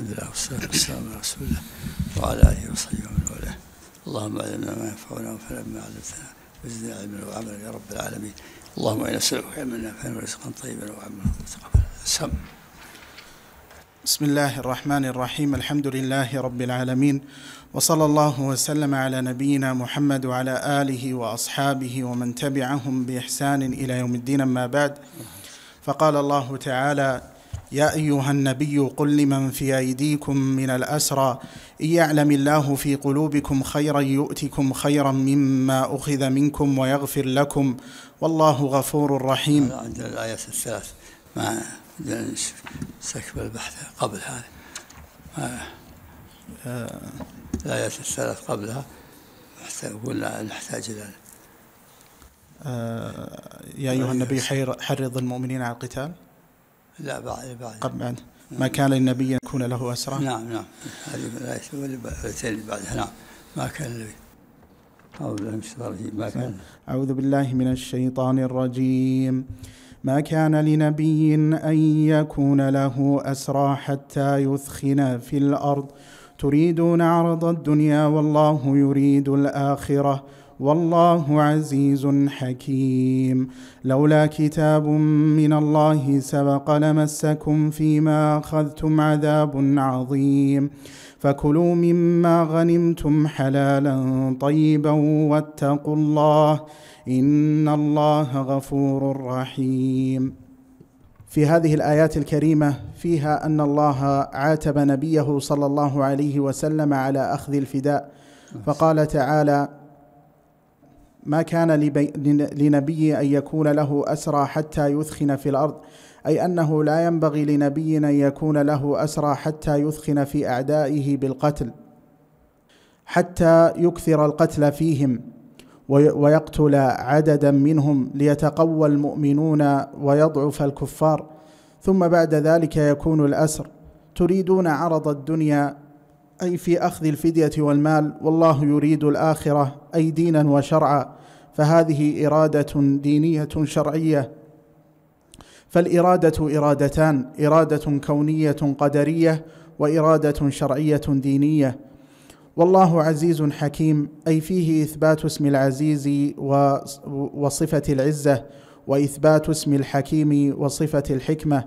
الحمد لله والصلاة والسلام على رسول الله وعلى آله وصحبه ومن والاه اللهم علمنا ما ينفعنا وانفعنا بما علمتنا وزدنا علما وعملا يا رب العالمين اللهم إنا نسألك علما نافعا ورزقا طيبا وعملا متقبلا سم بسم الله الرحمن الرحيم الحمد لله رب العالمين وصلى الله وسلم على نبينا محمد وعلى آله وأصحابه ومن تبعهم بإحسان إلى يوم الدين أما بعد فقال الله تعالى يا أيها النبي قل لمن في أيديكم من الأسرى إن يعلم الله في قلوبكم خيرا يؤتكم خيرا مما أخذ منكم ويغفر لكم والله غفور رحيم عند الآيات الثلاث ما سكبر البحث قبل هذا الآيات الثلاث قبلها لا نحتاج إلى آه، يا أيها النبي حرض المؤمنين على القتال لا بعد بعد قبل ما كان للنبي يكون له أسرى نعم نعم هذه الآيتين بعدها نعم ما كان لي أعوذ بالله من الشيطان الرجيم ما كان لنبي أن يكون له أسرى حتى يثخن في الأرض تريدون عرض الدنيا والله يريد الآخرة والله عزيز حكيم لولا كتاب من الله سبق لمسكم فيما اخذتم عذاب عظيم فكلوا مما غنمتم حلالا طيبا واتقوا الله ان الله غفور رحيم في هذه الايات الكريمه فيها ان الله عاتب نبيه صلى الله عليه وسلم على اخذ الفداء فقال تعالى ما كان لنبي أن يكون له أسرى حتى يثخن في الأرض أي أنه لا ينبغي لنبي أن يكون له أسرى حتى يثخن في أعدائه بالقتل حتى يكثر القتل فيهم ويقتل عددا منهم ليتقوى المؤمنون ويضعف الكفار ثم بعد ذلك يكون الأسر تريدون عرض الدنيا أي في أخذ الفدية والمال والله يريد الآخرة أي دينا وشرعا فهذه إرادة دينية شرعية فالإرادة إرادتان إرادة كونية قدرية وإرادة شرعية دينية والله عزيز حكيم أي فيه إثبات اسم العزيز وصفة العزة وإثبات اسم الحكيم وصفة الحكمة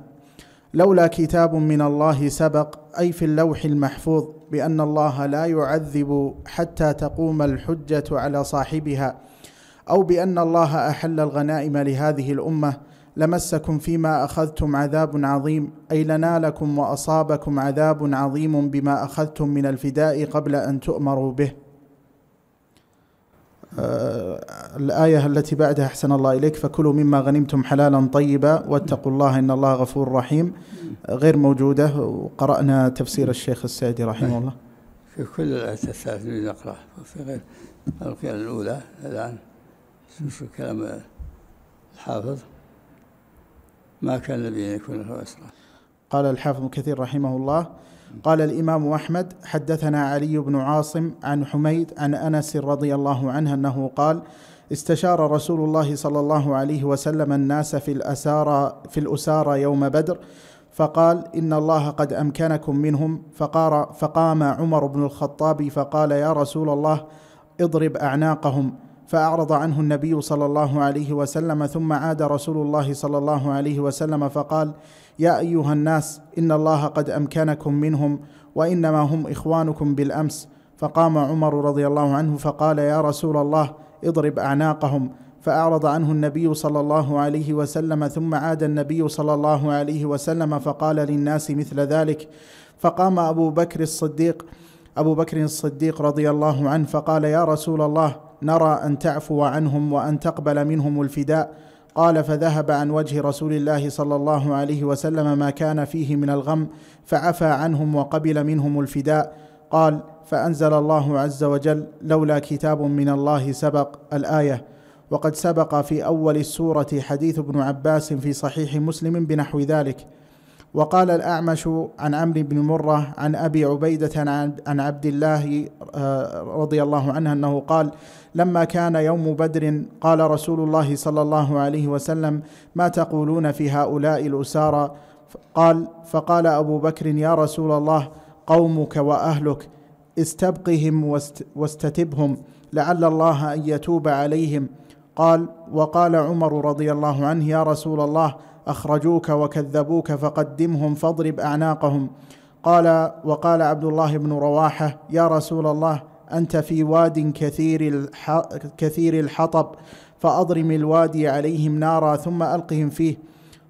لولا كتاب من الله سبق أي في اللوح المحفوظ بان الله لا يعذب حتى تقوم الحجه على صاحبها او بان الله احل الغنائم لهذه الامه لمسكم فيما اخذتم عذاب عظيم اي لنالكم واصابكم عذاب عظيم بما اخذتم من الفداء قبل ان تؤمروا به آه، الآية التي بعدها أحسن الله إليك فكلوا مما غنمتم حلالا طيبا واتقوا الله إن الله غفور رحيم غير موجودة وقرأنا تفسير الشيخ السعدي رحمه الله في كل الآيات الثلاث اللي نقرأ في غير القيل الأولى الآن شوف كلام الحافظ ما كان النبي يكون له أسرى قال الحافظ كثير رحمه الله قال الإمام أحمد حدثنا علي بن عاصم عن حميد عن أنس رضي الله عنه أنه قال استشار رسول الله صلى الله عليه وسلم الناس في الأسارى في الأسارى يوم بدر فقال إن الله قد أمكنكم منهم فقار فقام عمر بن الخطاب فقال يا رسول الله اضرب أعناقهم فأعرض عنه النبي صلى الله عليه وسلم ثم عاد رسول الله صلى الله عليه وسلم فقال يا ايها الناس ان الله قد امكنكم منهم وانما هم اخوانكم بالامس فقام عمر رضي الله عنه فقال يا رسول الله اضرب اعناقهم فاعرض عنه النبي صلى الله عليه وسلم ثم عاد النبي صلى الله عليه وسلم فقال للناس مثل ذلك فقام ابو بكر الصديق ابو بكر الصديق رضي الله عنه فقال يا رسول الله نرى ان تعفو عنهم وان تقبل منهم الفداء قال فذهب عن وجه رسول الله صلى الله عليه وسلم ما كان فيه من الغم فعفى عنهم وقبل منهم الفداء قال فانزل الله عز وجل لولا كتاب من الله سبق الايه وقد سبق في اول السوره حديث ابن عباس في صحيح مسلم بنحو ذلك وقال الأعمش عن عمرو بن مرة عن أبي عبيدة عن عبد الله آه، رضي الله عنه أنه قال لما كان يوم بدر قال رسول الله صلى الله عليه وسلم ما تقولون في هؤلاء الأسارى قال فقال أبو بكر يا رسول الله قومك وأهلك استبقهم واستتبهم لعل الله أن يتوب عليهم قال وقال عمر رضي الله عنه يا رسول الله اخرجوك وكذبوك فقدمهم فاضرب اعناقهم قال وقال عبد الله بن رواحه يا رسول الله انت في واد كثير كثير الحطب فاضرم الوادي عليهم نارا ثم القهم فيه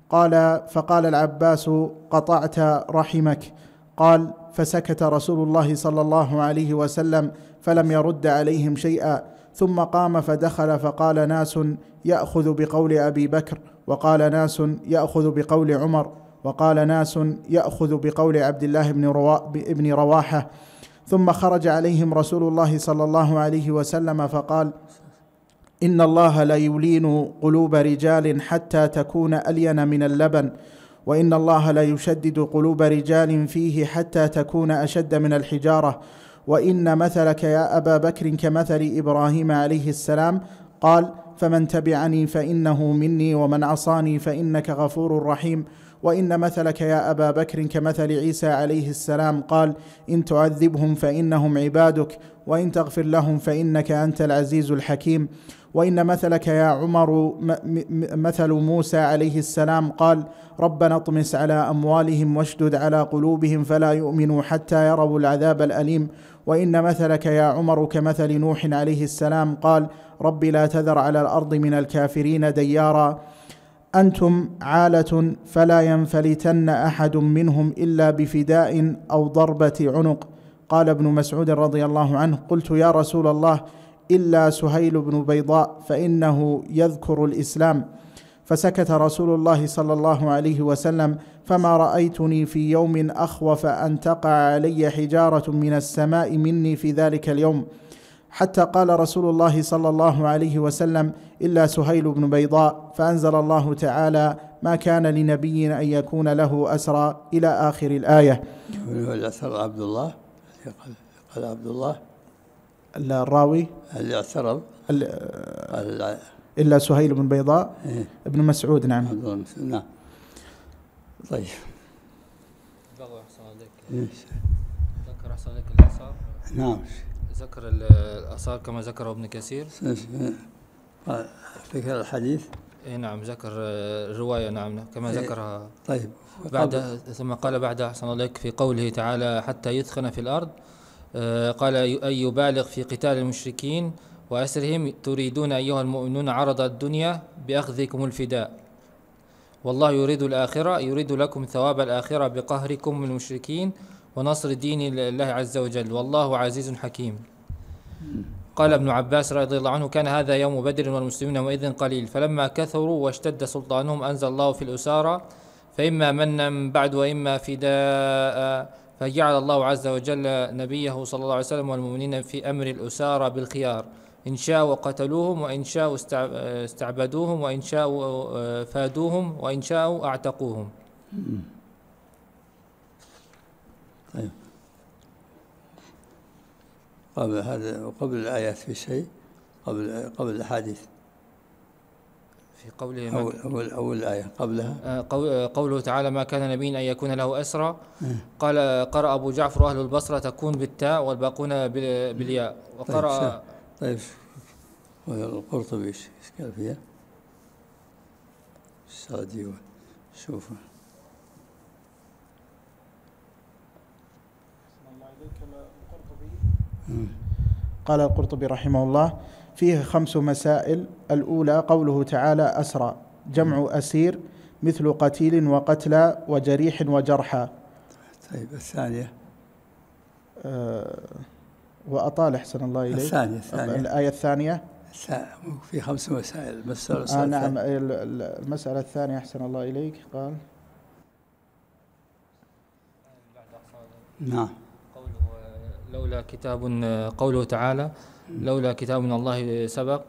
قال فقال العباس قطعت رحمك قال فسكت رسول الله صلى الله عليه وسلم فلم يرد عليهم شيئا ثم قام فدخل فقال ناس ياخذ بقول ابي بكر وقال ناس ياخذ بقول عمر وقال ناس ياخذ بقول عبد الله بن, روا... بن رواحه ثم خرج عليهم رسول الله صلى الله عليه وسلم فقال ان الله ليلين قلوب رجال حتى تكون الين من اللبن وان الله لا يشدد قلوب رجال فيه حتى تكون اشد من الحجاره وان مثلك يا ابا بكر كمثل ابراهيم عليه السلام قال فمن تبعني فانه مني ومن عصاني فانك غفور رحيم وان مثلك يا ابا بكر كمثل عيسى عليه السلام قال ان تعذبهم فانهم عبادك وان تغفر لهم فانك انت العزيز الحكيم وان مثلك يا عمر مثل موسى عليه السلام قال ربنا اطمس على اموالهم واشدد على قلوبهم فلا يؤمنوا حتى يروا العذاب الاليم وان مثلك يا عمر كمثل نوح عليه السلام قال رب لا تذر على الارض من الكافرين ديارا انتم عاله فلا ينفلتن احد منهم الا بفداء او ضربه عنق قال ابن مسعود رضي الله عنه قلت يا رسول الله الا سهيل بن بيضاء فانه يذكر الاسلام فسكت رسول الله صلى الله عليه وسلم فما رايتني في يوم اخوف ان تقع علي حجاره من السماء مني في ذلك اليوم حتى قال رسول الله صلى الله عليه وسلم الا سهيل بن بيضاء فانزل الله تعالى ما كان لنبي ان يكون له اسرى الى اخر الايه. الاثر عبد الله قال عبد الله الراوي اللي الا سهيل بن بيضاء إيه؟ ابن مسعود نعم نعم طيب احسن عليك ذكر احسن عليك الاثار نعم ذكر الاثار كما ذكره ابن كثير ذكر الحديث اي نعم ذكر الروايه نعم كما إيه. ذكرها طيب بعد ثم قال بعد احسن عليك في قوله تعالى حتى يثخن في الارض آه، قال أن يبالغ في قتال المشركين وأسرهم تريدون أيها المؤمنون عرض الدنيا بأخذكم الفداء والله يريد الآخرة يريد لكم ثواب الآخرة بقهركم من المشركين ونصر دين الله عز وجل والله عزيز حكيم قال ابن عباس رضي الله عنه كان هذا يوم بدر والمسلمين يومئذ قليل فلما كثروا واشتد سلطانهم أنزل الله في الأسارة فإما منا بعد وإما فداء فجعل الله عز وجل نبيه صلى الله عليه وسلم والمؤمنين في أمر الأسارة بالخيار إن شاءوا قتلوهم وإن شاءوا استعبدوهم وإن شاءوا آه، فادوهم وإن شاءوا أعتقوهم طيب قبل هذا وقبل الآيات في شيء قبل قبل الحديث في قوله أول, أول, أول آية قبلها آه، آه، قوله تعالى ما كان نبيا أن يكون له أسرى قال قرأ أبو جعفر أهل البصرة تكون بالتاء والباقون بالياء طيب، وقرأ طيب. القرطبي ايش قال فيها السعدي شوف قال القرطبي رحمه الله فيه خمس مسائل الأولى قوله تعالى أسرى جمع أسير مثل قتيل وقتلى وجريح وجرحى طيب الثانية آه وأطال أحسن الله إليك الثانية الثانية الآية الثانية في خمس مسائل المسألة آه نعم المسألة الثانية أحسن الله إليك قال نعم لولا كتاب قوله تعالى لولا كتاب من الله سبق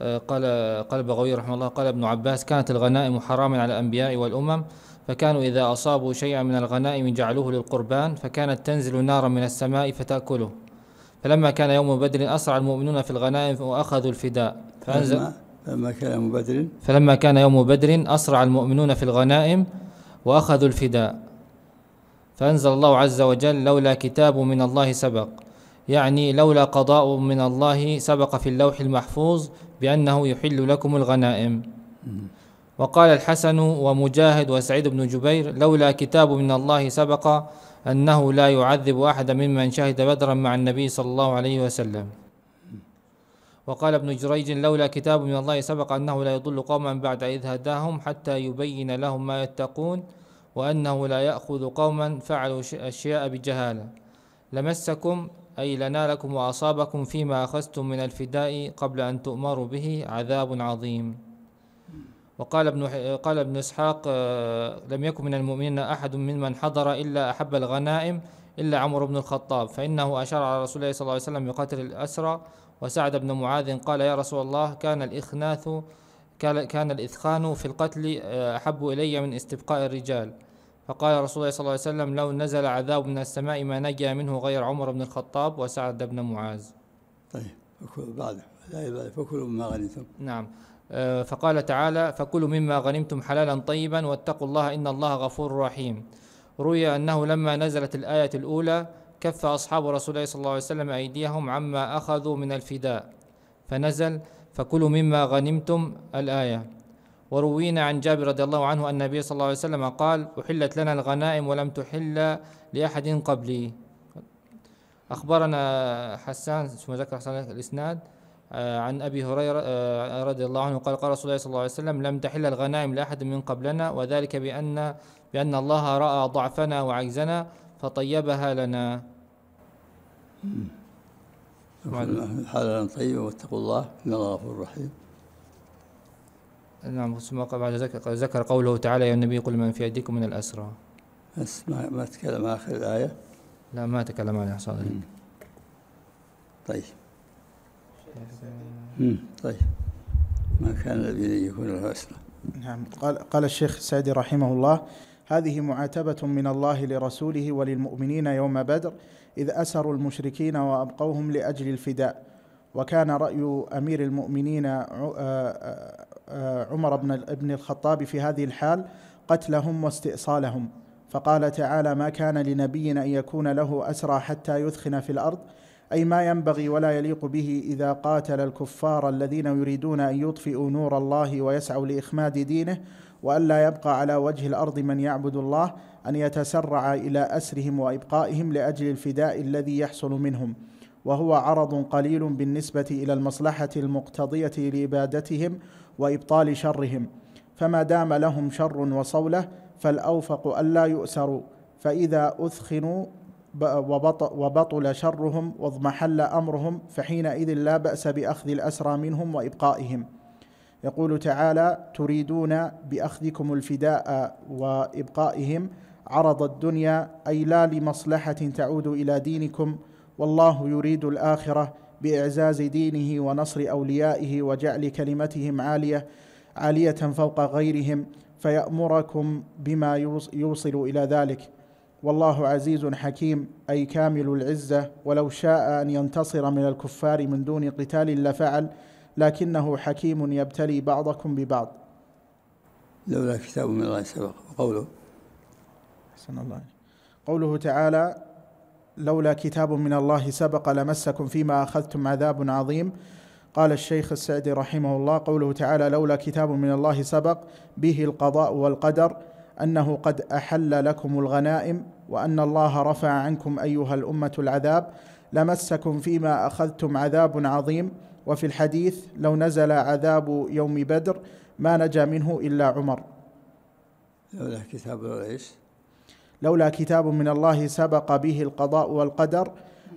آه، قال قال البغوي رحمه الله قال ابن عباس كانت الغنائم حراما على الأنبياء والأمم فكانوا إذا أصابوا شيئا من الغنائم جعلوه للقربان فكانت تنزل نارا من السماء فتأكله فلما كان يوم بدر أسرع المؤمنون في الغنائم وأخذوا الفداء فأنزل فلما, فلما كان يوم بدر فلما كان يوم بدر أسرع المؤمنون في الغنائم وأخذوا الفداء فأنزل الله عز وجل لولا كتاب من الله سبق يعني لولا قضاء من الله سبق في اللوح المحفوظ بأنه يحل لكم الغنائم وقال الحسن ومجاهد وسعيد بن جبير لولا كتاب من الله سبق أنه لا يعذب أحدا ممن شهد بدرا مع النبي صلى الله عليه وسلم وقال ابن جريج لولا كتاب من الله سبق أنه لا يضل قوما بعد إذ هداهم حتى يبين لهم ما يتقون وأنه لا يأخذ قوما فعلوا أشياء بجهالة لمسكم أي لنالكم وأصابكم فيما أخذتم من الفداء قبل أن تؤمروا به عذاب عظيم وقال ابن قال ابن اسحاق آه، لم يكن من المؤمنين احد ممن حضر الا احب الغنائم الا عمر بن الخطاب فانه اشار على رسول الله صلى الله عليه وسلم بقتل الاسرى وسعد بن معاذ قال يا رسول الله كان الاخناث كان الإثخان في القتل آه، أحب إلي من استبقاء الرجال فقال رسول الله صلى الله عليه وسلم لو نزل عذاب من السماء ما نجا منه غير عمر بن الخطاب وسعد بن معاذ طيب بعد فكلوا مما غنيتم نعم آه، فقال تعالى فكلوا مما غنمتم حلالا طيبا واتقوا الله إن الله غفور رحيم روي أنه لما نزلت الآية الأولى كف أصحاب رسول الله صلى الله عليه وسلم أيديهم عما أخذوا من الفداء فنزل فكلوا مما غنمتم الآية وروينا عن جابر رضي الله عنه أن النبي صلى الله عليه وسلم قال أحلت لنا الغنائم ولم تحل لأحد قبلي أخبرنا حسان اسمه ذكر حسان الإسناد آه، عن أبي هريرة آه، رضي الله عنه قال قال رسول الله صلى الله عليه وسلم لم تحل الغنائم لأحد من قبلنا وذلك بأن بأن الله رأى ضعفنا وعجزنا فطيبها لنا حالنا طيبه واتقوا الله إن الله غفور رحيم نعم ثم بعد ذكر قوله تعالى يا النبي قل من في ايديكم من الأسرى بس ما ما تكلم آخر الآية لا ما تكلم عنها صادق طيب طيب ما كان الذين يكون له أسرى نعم قال, قال الشيخ السعدي رحمه الله هذه معاتبة من الله لرسوله وللمؤمنين يوم بدر إذ أسروا المشركين وأبقوهم لأجل الفداء وكان رأي أمير المؤمنين عمر بن ابن الخطاب في هذه الحال قتلهم واستئصالهم فقال تعالى ما كان لنبي أن يكون له أسرى حتى يثخن في الأرض اي ما ينبغي ولا يليق به اذا قاتل الكفار الذين يريدون ان يطفئوا نور الله ويسعوا لاخماد دينه والا يبقى على وجه الارض من يعبد الله ان يتسرع الى اسرهم وابقائهم لاجل الفداء الذي يحصل منهم وهو عرض قليل بالنسبه الى المصلحه المقتضيه لابادتهم وابطال شرهم فما دام لهم شر وصوله فالاوفق الا يؤسروا فاذا اثخنوا وبطل شرهم واضمحل امرهم فحينئذ لا باس باخذ الاسرى منهم وابقائهم يقول تعالى تريدون باخذكم الفداء وابقائهم عرض الدنيا اي لا لمصلحه تعود الى دينكم والله يريد الاخره باعزاز دينه ونصر اوليائه وجعل كلمتهم عاليه عاليه فوق غيرهم فيامركم بما يوصل الى ذلك والله عزيز حكيم اي كامل العزه ولو شاء ان ينتصر من الكفار من دون قتال لفعل لكنه حكيم يبتلي بعضكم ببعض لولا كتاب من الله سبق وقوله حسن الله قوله تعالى لولا كتاب من الله سبق لمسكم فيما اخذتم عذاب عظيم قال الشيخ السعدي رحمه الله قوله تعالى لولا كتاب من الله سبق به القضاء والقدر انه قد احل لكم الغنائم وان الله رفع عنكم ايها الامه العذاب لمسكم فيما اخذتم عذاب عظيم وفي الحديث لو نزل عذاب يوم بدر ما نجا منه الا عمر لولا كتاب ايش لولا كتاب من الله سبق به القضاء والقدر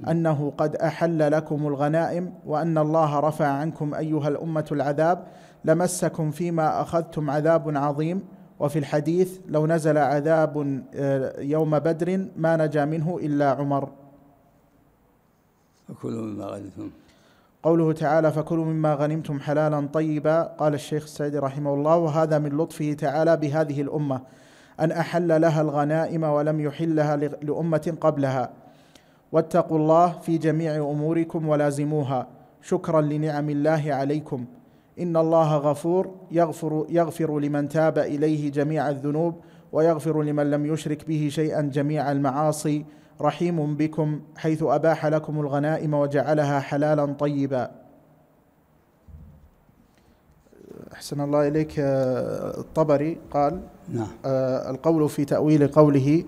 انه قد احل لكم الغنائم وان الله رفع عنكم ايها الامه العذاب لمسكم فيما اخذتم عذاب عظيم وفي الحديث لو نزل عذاب آه، يوم بدر ما نجا منه إلا عمر فكلوا مما غنمتم قوله تعالى فكلوا مما غنمتم حلالا طيبا قال الشيخ السعدي رحمه الله وهذا من لطفه تعالى بهذه الأمة أن أحل لها الغنائم ولم يحلها لأمة قبلها واتقوا الله في جميع أموركم ولازموها شكرا لنعم الله عليكم إن الله غفور يغفر يغفر لمن تاب إليه جميع الذنوب ويغفر لمن لم يشرك به شيئا جميع المعاصي رحيم بكم حيث أباح لكم الغنائم وجعلها حلالا طيبا أحسن الله إليك آه، الطبري قال نعم. آه، القول في تأويل قوله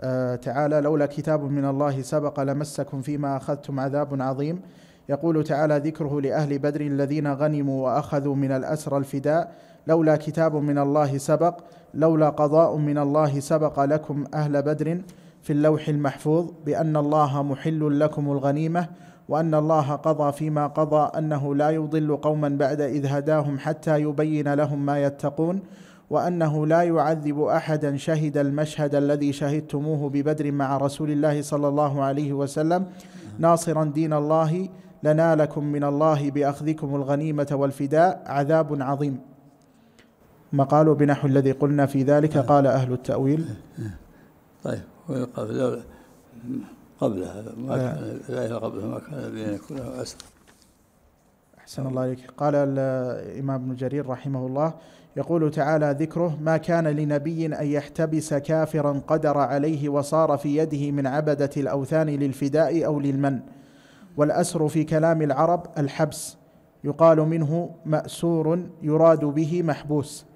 آه، تعالى لولا كتاب من الله سبق لمسكم فيما أخذتم عذاب عظيم يقول تعالى ذكره لأهل بدر الذين غنموا وأخذوا من الأسر الفداء لولا كتاب من الله سبق لولا قضاء من الله سبق لكم أهل بدر في اللوح المحفوظ بأن الله محل لكم الغنيمة وأن الله قضى فيما قضى أنه لا يضل قوما بعد إذ هداهم حتى يبين لهم ما يتقون وأنه لا يعذب أحدا شهد المشهد الذي شهدتموه ببدر مع رسول الله صلى الله عليه وسلم ناصرا دين الله لنالكم من الله باخذكم الغنيمه والفداء عذاب عظيم مقال بنحو الذي قلنا في ذلك طيب. قال اهل التاويل طيب, طيب. قبلها آه. ما كان قبلها ما كان بين كلها اسر أحسن الله عليك قال الإمام ابن جرير رحمه الله يقول تعالى ذكره ما كان لنبي أن يحتبس كافرا قدر عليه وصار في يده من عبدة الأوثان للفداء أو للمن والأسر في كلام العرب الحبس يقال منه مأسور يراد به محبوس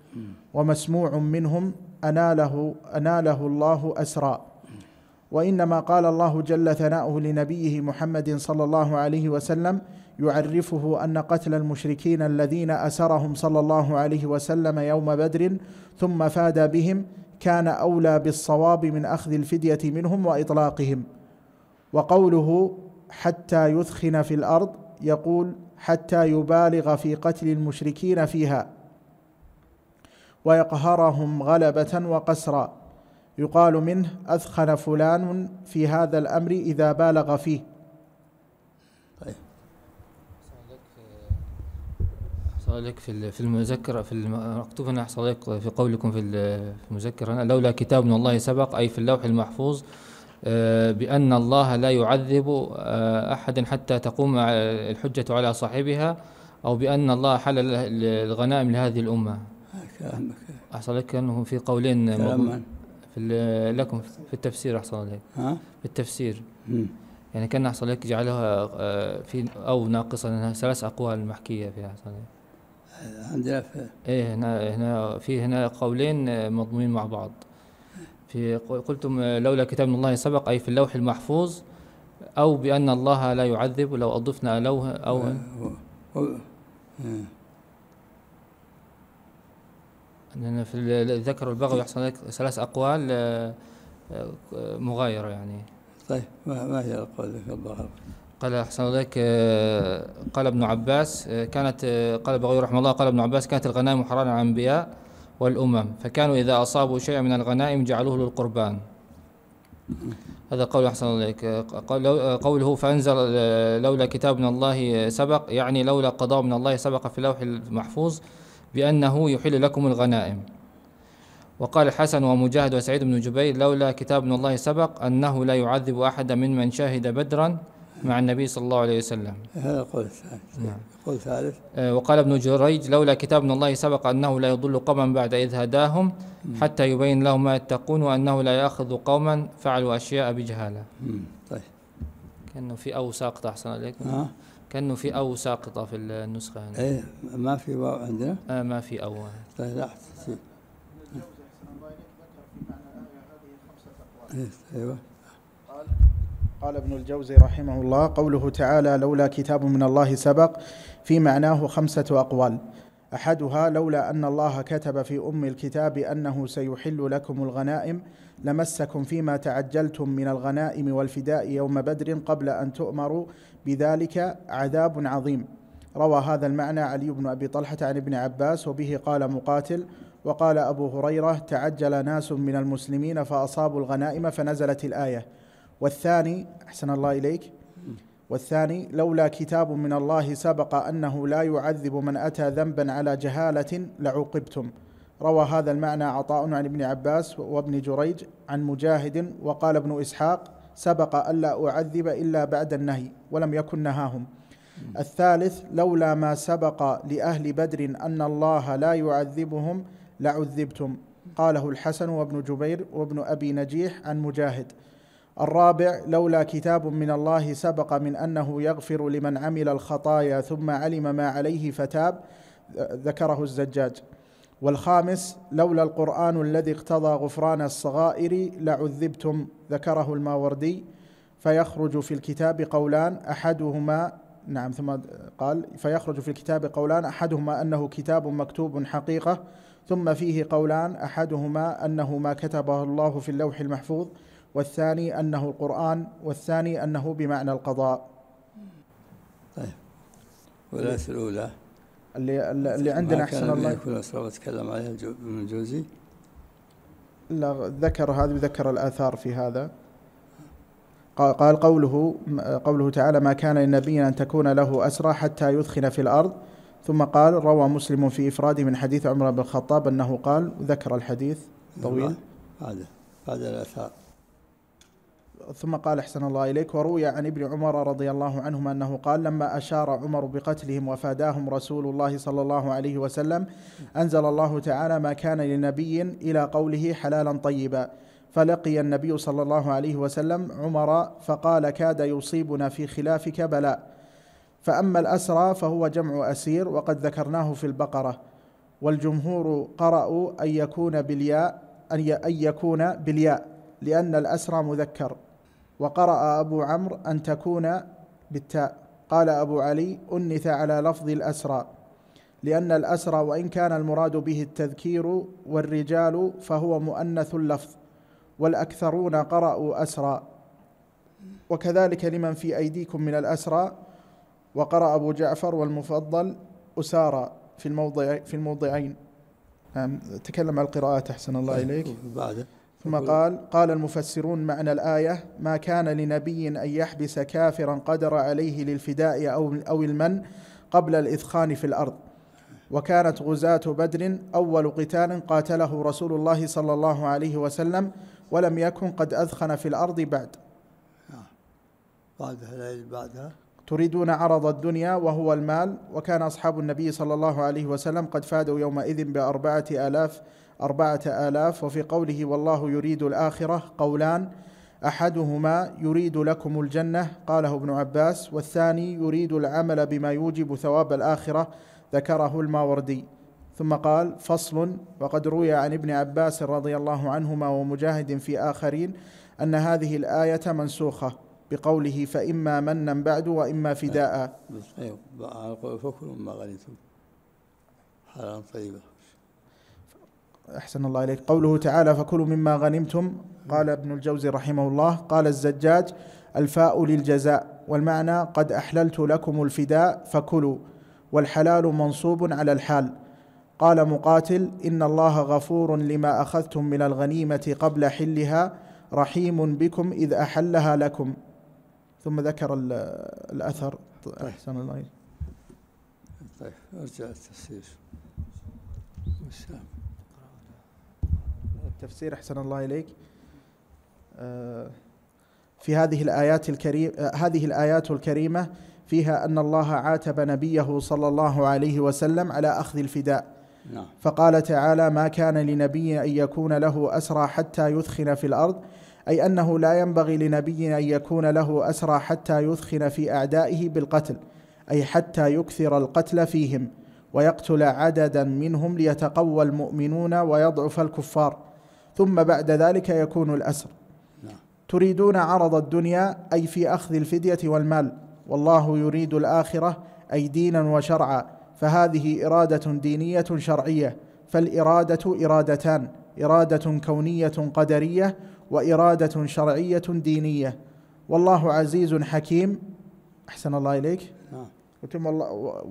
ومسموع منهم أناله, أناله الله أسرا وإنما قال الله جل ثناؤه لنبيه محمد صلى الله عليه وسلم يعرفه أن قتل المشركين الذين أسرهم صلى الله عليه وسلم يوم بدر ثم فاد بهم كان أولى بالصواب من أخذ الفدية منهم وإطلاقهم وقوله حتى يثخن في الارض يقول حتى يبالغ في قتل المشركين فيها ويقهرهم غلبه وقسرا يقال منه اثخن فلان في هذا الامر اذا بالغ فيه طيب لك في في المذكرة في المكتوب هنا لك في قولكم في المذكرة لولا كتاب من الله سبق أي في اللوح المحفوظ آه، بأن الله لا يعذب آه، أحدا حتى تقوم الحجة على صاحبها أو بأن الله حل الغنائم لهذه الأمة أحصل لك أنه في قولين في لكم في التفسير أحصل لك ها؟ في التفسير يعني كان أحصل لك جعلها آه، في أو ناقصة ثلاث أقوال محكية فيها أحصل لك عندنا في إيه هنا هنا في هنا قولين مضمومين مع بعض في قلتم آه، لولا كتاب من الله سبق أي في اللوح المحفوظ أو بأن الله لا يعذب لو أضفنا لوه أو آه، آه. أننا في الذكر والبغي يحصل لك ثلاث أقوال مغايرة يعني طيب ما هي الأقوال في الظاهر؟ قال أحسن لك قال ابن عباس كانت قال البغوي رحمه الله قال ابن عباس كانت الغنائم حرام على الأنبياء والأمم فكانوا إذا أصابوا شيئا من الغنائم جعلوه للقربان هذا قول أحسن عليك قوله فأنزل لولا كتاب من الله سبق يعني لولا قضاء من الله سبق في اللوح المحفوظ بأنه يحل لكم الغنائم وقال حسن ومجاهد وسعيد بن جبير لولا كتاب من الله سبق أنه لا يعذب أحدا ممن شاهد بدرا مع النبي صلى الله عليه وسلم هذا قول ثالث نعم. قول ثالث آه، وقال ابن جريج لولا كتاب من الله سبق أنه لا يضل قوما بعد إذ هداهم حتى يبين لهم ما يتقون وأنه لا يأخذ قوما فعلوا أشياء بجهالة طيب كأنه في أو ساقطة طيب، أحسن عليك أه؟ كأنه في أو ساقطة في النسخة هنا. إيه ما في واو عندنا؟ آه ما في أو طيب لاحظت أحسن إيه، أيوه قال ابن الجوزي رحمه الله قوله تعالى لولا كتاب من الله سبق في معناه خمسة أقوال احدها لولا ان الله كتب في ام الكتاب انه سيحل لكم الغنائم لمسكم فيما تعجلتم من الغنائم والفداء يوم بدر قبل ان تؤمروا بذلك عذاب عظيم روى هذا المعنى علي بن ابي طلحه عن ابن عباس وبه قال مقاتل وقال ابو هريره تعجل ناس من المسلمين فاصابوا الغنائم فنزلت الايه والثاني أحسن الله إليك والثاني لولا كتاب من الله سبق أنه لا يعذب من أتى ذنبا على جهالة لعوقبتم روى هذا المعنى عطاء عن ابن عباس وابن جريج عن مجاهد وقال ابن إسحاق سبق ألا أعذب إلا بعد النهي ولم يكن نهاهم الثالث لولا ما سبق لأهل بدر أن الله لا يعذبهم لعذبتم قاله الحسن وابن جبير وابن أبي نجيح عن مجاهد الرابع لولا كتاب من الله سبق من انه يغفر لمن عمل الخطايا ثم علم ما عليه فتاب ذكره الزجاج والخامس لولا القران الذي اقتضى غفران الصغائر لعذبتم ذكره الماوردي فيخرج في الكتاب قولان احدهما نعم ثم قال فيخرج في الكتاب قولان احدهما انه كتاب مكتوب حقيقه ثم فيه قولان احدهما انه ما كتبه الله في اللوح المحفوظ والثاني أنه القرآن والثاني أنه بمعنى القضاء طيب والآية الأولى اللي, اللي عندنا أحسن الله كان الله تكلم عليها ابن الجوزي لا ذكر هذا ذكر الآثار في هذا قال قوله قوله تعالى ما كان للنبي أن تكون له أسرى حتى يثخن في الأرض ثم قال روى مسلم في إفراده من حديث عمر بن الخطاب أنه قال ذكر الحديث طويل هذا هذا الآثار ثم قال احسن الله اليك وروي عن ابن عمر رضي الله عنهما انه قال لما اشار عمر بقتلهم وفاداهم رسول الله صلى الله عليه وسلم انزل الله تعالى ما كان لنبي الى قوله حلالا طيبا فلقي النبي صلى الله عليه وسلم عمر فقال كاد يصيبنا في خلافك بلاء فاما الاسرى فهو جمع اسير وقد ذكرناه في البقره والجمهور قرأوا ان يكون بالياء ان يكون بالياء لأن الأسرى مذكر وقرأ أبو عمرو أن تكون بالتاء قال أبو علي أنث على لفظ الأسرى لأن الأسرى وإن كان المراد به التذكير والرجال فهو مؤنث اللفظ والأكثرون قرأوا أسرى وكذلك لمن في أيديكم من الأسرى وقرأ أبو جعفر والمفضل أسارى في الموضع في الموضعين نعم، تكلم عن القراءات أحسن الله إليك بعده ثم قال قال المفسرون معنى الآية ما كان لنبي أن يحبس كافرا قدر عليه للفداء أو, أو المن قبل الإثخان في الأرض وكانت غزاة بدر أول قتال قاتله رسول الله صلى الله عليه وسلم ولم يكن قد أثخن في الأرض بعد بعدها آه. بعدها تريدون عرض الدنيا وهو المال وكان أصحاب النبي صلى الله عليه وسلم قد فادوا يومئذ بأربعة آلاف أربعة آلاف وفي قوله والله يريد الآخرة قولان أحدهما يريد لكم الجنة قاله ابن عباس والثاني يريد العمل بما يوجب ثواب الآخرة ذكره الماوردي ثم قال فصل وقد روي عن ابن عباس رضي الله عنهما ومجاهد في آخرين أن هذه الآية منسوخة بقوله فإما منا بعد وإما فداء أيوة. أيوة. فكل ما غنيتم حلالا طيبه أحسن الله إليك قوله تعالى فكلوا مما غنمتم قال ابن الجوزي رحمه الله قال الزجاج الفاء للجزاء والمعنى قد أحللت لكم الفداء فكلوا والحلال منصوب على الحال قال مقاتل إن الله غفور لما أخذتم من الغنيمة قبل حلها رحيم بكم إذ أحلها لكم ثم ذكر الأثر طيب. أحسن الله طيب أرجع التفسير والسلام التفسير أحسن الله إليك آه، في هذه الآيات الكريم آه، هذه الآيات الكريمة فيها أن الله عاتب نبيه صلى الله عليه وسلم على أخذ الفداء نعم. فقال تعالى ما كان لنبي أن يكون له أسرى حتى يثخن في الأرض أي أنه لا ينبغي لنبي أن يكون له أسرى حتى يثخن في أعدائه بالقتل أي حتى يكثر القتل فيهم ويقتل عددا منهم ليتقوى المؤمنون ويضعف الكفار ثم بعد ذلك يكون الأسر نعم. تريدون عرض الدنيا أي في أخذ الفدية والمال والله يريد الآخرة أي دينا وشرعا فهذه إرادة دينية شرعية فالإرادة إرادتان إرادة كونية قدرية وإرادة شرعية دينية والله عزيز حكيم أحسن الله إليك نعم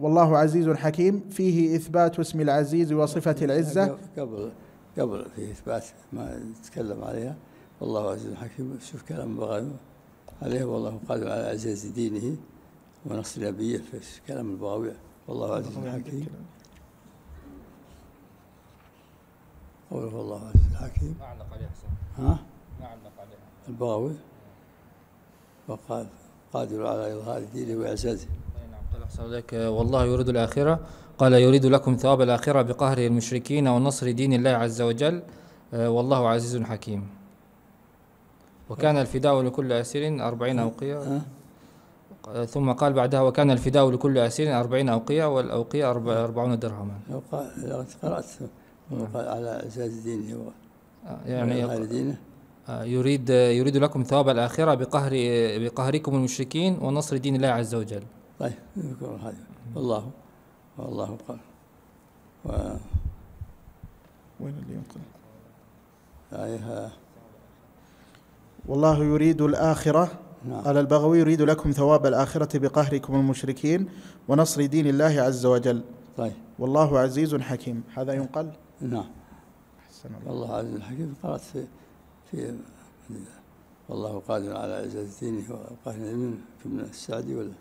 والله عزيز حكيم فيه إثبات اسم العزيز وصفة العزة قبل قبل في إثبات ما نتكلم عليها والله عزيز حكيم شوف كلام البغاوي عليه والله قادر على اعزاز دينه ونصر نبيه في كلام البغاوي والله عزيز حكيم قوله والله عزيز حكيم ما علق عليه ها؟ ما علق عليه البغاوي وقال قادر على إظهار دينه وإعزازه نعم قال أحسن والله يريد الآخرة قال يريد لكم ثواب الآخرة بقهر المشركين ونصر دين الله عز وجل آه, والله عزيز حكيم وكان الفداء لكل أسير أربعين أوقية آه, ثم قال بعدها وكان الفداء لكل أسير أربعين أوقية والأوقية أربعون درهما قرأت نعم. على أساس آه, يعني دينه يعني يريد يريد لكم ثواب الآخرة بقهر بقهركم المشركين ونصر دين الله عز وجل طيب هذا والله والله قال و... وين اللي ينقل؟ أيها والله يريد الآخرة نعم. قال البغوي يريد لكم ثواب الآخرة بقهركم المشركين ونصر دين الله عز وجل طيب والله عزيز حكيم هذا ينقل نعم أحسن الله والله عزيز حكيم قرأت في في والله قادر على إعزاز دينه وقهر من السعدي ولا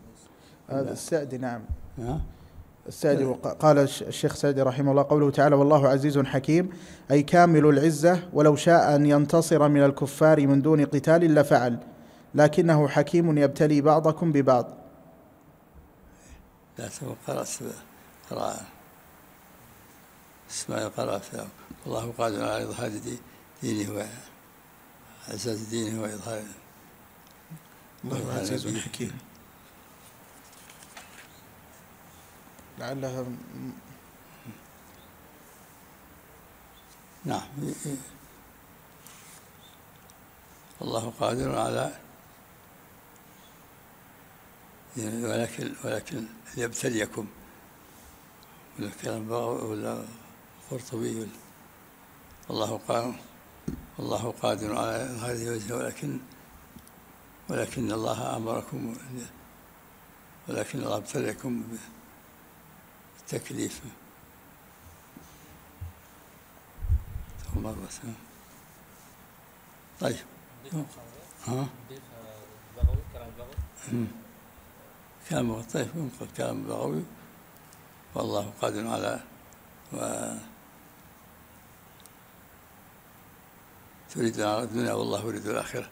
هذا السعدي نعم نعم السعدي قال الشيخ سعدي رحمه الله قوله تعالى والله عزيز حكيم أي كامل العزة ولو شاء أن ينتصر من الكفار من دون قتال لفعل لكنه حكيم يبتلي بعضكم ببعض لا تكون قرأ قراءة اسمع قرأت والله قادر على إظهار دينه وعزة دينه وإظهار الله عزيز حكيم لعلها نعم الله قادر على ولكن ولكن ليبتليكم ولا كلام ولا قرطبي الله قادر الله قادر على هذه الوجه ولكن ولكن الله امركم ولكن الله ابتليكم تكليفه ثم طيب ها كلام الطيف ينقل كلام البغوي والله قادر على و تريد الدنيا والله يريد الآخرة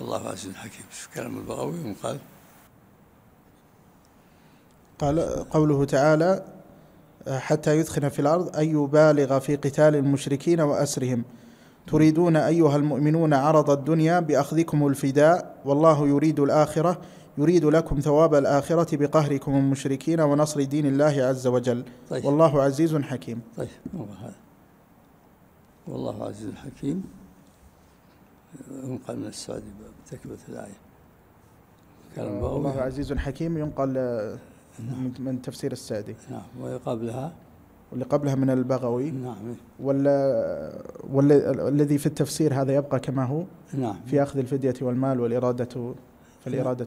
والله عزيز حكيم كلام البغوي ينقل قال قوله تعالى حتى يثخن في الأرض أن يبالغ في قتال المشركين وأسرهم تريدون أيها المؤمنون عرض الدنيا بأخذكم الفداء والله يريد الآخرة يريد لكم ثواب الآخرة بقهركم المشركين ونصر دين الله عز وجل طيب. والله عزيز حكيم طيب والله عزيز حكيم ينقل من السعدي بتكبة الآية الله عزيز حكيم ينقل نعم. من تفسير السعدي نعم وقبلها واللي قبلها من البغوي نعم ولا والذي في التفسير هذا يبقى كما هو نعم في أخذ الفدية والمال والإرادة فالإرادة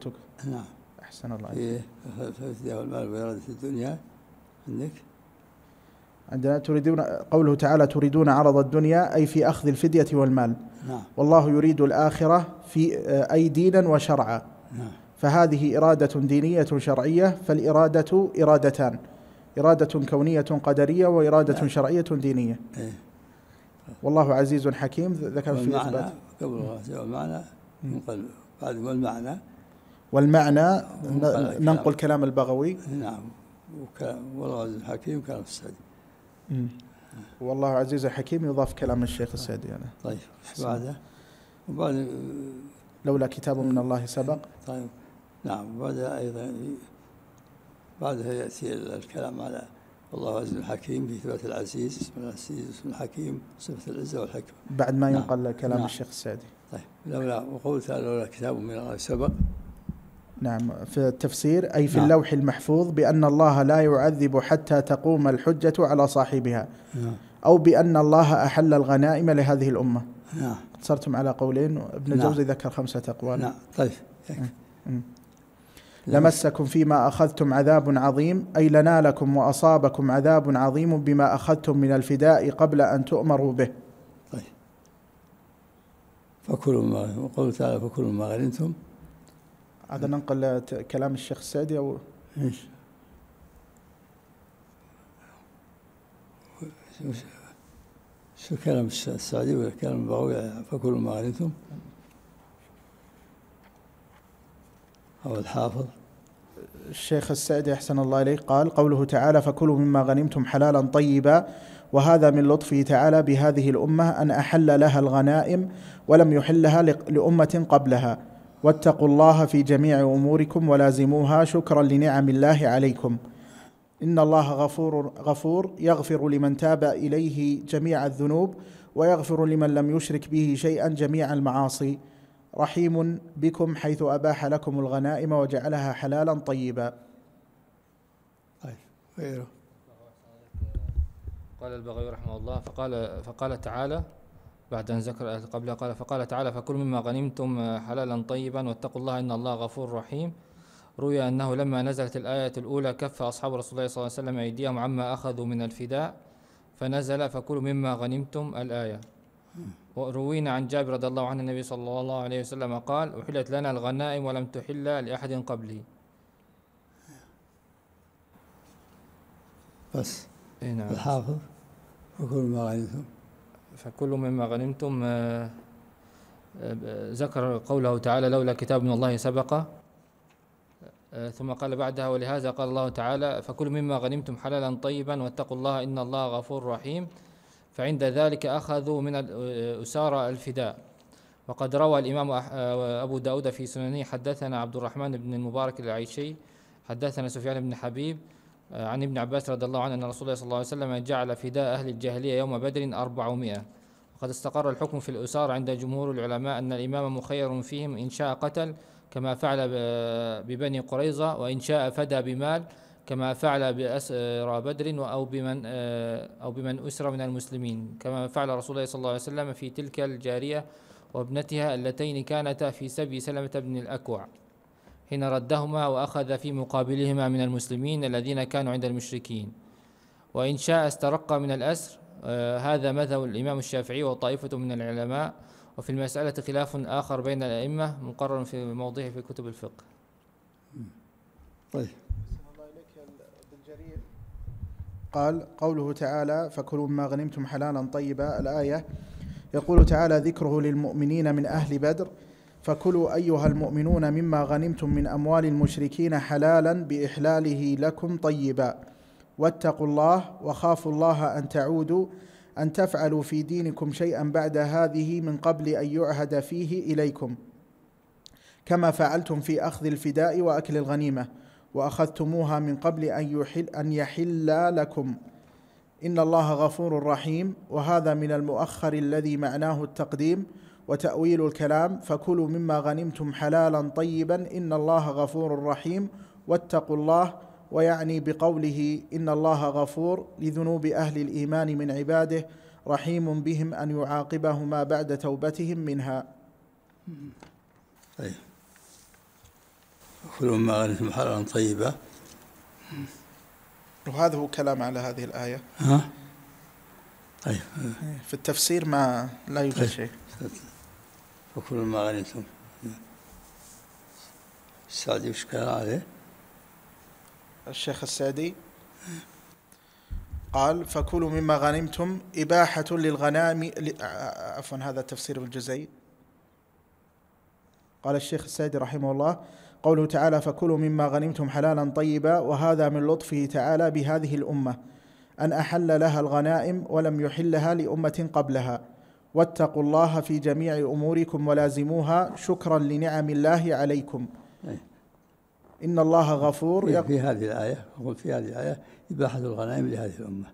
نعم أحسن الله عليك إيه. الفدية والمال في الدنيا عندك عندنا تريدون قوله تعالى تريدون عرض الدنيا أي في أخذ الفدية والمال نعم والله يريد الآخرة في أي دينا وشرعا نعم فهذه إرادة دينية شرعية فالإرادة إرادتان إرادة كونية قدرية وإرادة نعم. شرعية دينية إيه. والله عزيز حكيم ذكر في إثبات والمعنى ننقل بعد والمعنى والمعنى ننقل, كلام البغوي نعم والله عزيز حكيم كلام السعدي والله عزيز حكيم يضاف كلام الشيخ السعدي أنا يعني. طيب بعده وبعد لولا كتاب من الله سبق طيب نعم وبعدها أيضا بعدها يأتي الكلام على والله عز الحكيم في ثبات العزيز اسم العزيز اسم الحكيم صفة العزة والحكمة بعد ما نعم، ينقل كلام نعم. الشيخ السعدي طيب لولا وقول تعالى لولا كتاب من الله سبق نعم في التفسير أي في نعم. اللوح المحفوظ بأن الله لا يعذب حتى تقوم الحجة على صاحبها نعم. أو بأن الله أحل الغنائم لهذه الأمة نعم اقتصرتم على قولين ابن نعم. جوزي ذكر خمسة أقوال نعم طيب لمسكم فيما اخذتم عذاب عظيم اي لنالكم واصابكم عذاب عظيم بما اخذتم من الفداء قبل ان تؤمروا به. طيب. فكلوا ما قول تعالى فكلوا ما غنمتم. هذا ننقل كلام الشيخ السعدي او ايش؟ شو كلام السعدي ولا كلام البغوي فكلوا ما غنمتم؟ أو الحافظ الشيخ السعدي أحسن الله إليه قال قوله تعالى فكلوا مما غنمتم حلالا طيبا وهذا من لطفه تعالى بهذه الأمة أن أحل لها الغنائم ولم يحلها لأمة قبلها واتقوا الله في جميع أموركم ولازموها شكرا لنعم الله عليكم إن الله غفور غفور يغفر لمن تاب إليه جميع الذنوب ويغفر لمن لم يشرك به شيئا جميع المعاصي رحيم بكم حيث أباح لكم الغنائم وجعلها حلالا طيبا طيب غيره قال البغوي رحمه الله فقال فقال تعالى بعد أن ذكر آية قبلها قال فقال تعالى فكل مما غنمتم حلالا طيبا واتقوا الله إن الله غفور رحيم روي أنه لما نزلت الآية الأولى كف أصحاب رسول الله صلى الله عليه وسلم أيديهم عما أخذوا من الفداء فنزل فكل مما غنمتم الآية وروينا عن جابر رضي الله عنه النبي صلى الله عليه وسلم قال أحلت لنا الغنائم ولم تحل لأحد قبلي بس إيه، نعم. الحافظ فكل ما غنمتم فكل مما غنمتم آه، آه، ذكر قوله تعالى لولا كتاب من الله سبق آه، ثم قال بعدها ولهذا قال الله تعالى فكل مما غنمتم حلالا طيبا واتقوا الله إن الله غفور رحيم فعند ذلك أخذوا من أسارى الفداء وقد روى الإمام آه، أبو داود في سننه حدثنا عبد الرحمن بن المبارك العيشي حدثنا سفيان بن حبيب آه، عن ابن عباس رضي الله عنه أن رسول الله صلى الله عليه وسلم جعل فداء أهل الجاهلية يوم بدر أربعمائة وقد استقر الحكم في الأسار عند جمهور العلماء أن الإمام مخير فيهم إن شاء قتل كما فعل ببني قريظة وإن شاء فدى بمال كما فعل بأسرى بدر آه، أو بمن أو بمن أسر من المسلمين كما فعل رسول الله صلى الله عليه وسلم في تلك الجارية وابنتها اللتين كانتا في سبي سلمة بن الأكوع حين ردهما وأخذ في مقابلهما من المسلمين الذين كانوا عند المشركين وإن شاء استرق من الأسر آه، هذا مذهب الإمام الشافعي وطائفة من العلماء وفي المسألة خلاف آخر بين الأئمة مقرر في موضعه في كتب الفقه طيب قال قوله تعالى فكلوا مما غنمتم حلالا طيبا الآية يقول تعالى ذكره للمؤمنين من أهل بدر فكلوا أيها المؤمنون مما غنمتم من أموال المشركين حلالا بإحلاله لكم طيبا واتقوا الله وخافوا الله أن تعودوا أن تفعلوا في دينكم شيئا بعد هذه من قبل أن يعهد فيه إليكم كما فعلتم في أخذ الفداء وأكل الغنيمة وأخذتموها من قبل أن يحل, أن يحل لكم إن الله غفور رحيم وهذا من المؤخر الذي معناه التقديم وتأويل الكلام فكلوا مما غنمتم حلالا طيبا إن الله غفور رحيم واتقوا الله ويعني بقوله إن الله غفور لذنوب أهل الإيمان من عباده رحيم بهم أن يعاقبهما بعد توبتهم منها أيه. كلوا مما غنمتم حلالا طيبا وهذا هو كلام على هذه الآية ها؟ طيب إيه، في التفسير ما لا يوجد طيب. شيء وكل ما غنمتم السعدي وش كان عليه؟ الشيخ السعدي قال فكلوا مما غنمتم إباحة للغنائم عفوا هذا تفسير ابن قال الشيخ السعدي رحمه الله قوله تعالى فكلوا مما غنمتم حلالا طيبا وهذا من لطفه تعالى بهذه الامه ان احل لها الغنائم ولم يحلها لامه قبلها واتقوا الله في جميع اموركم ولازموها شكرا لنعم الله عليكم إيه. ان الله غفور إيه، في, هذه الايه في هذه الايه اباحه الغنائم لهذه الامه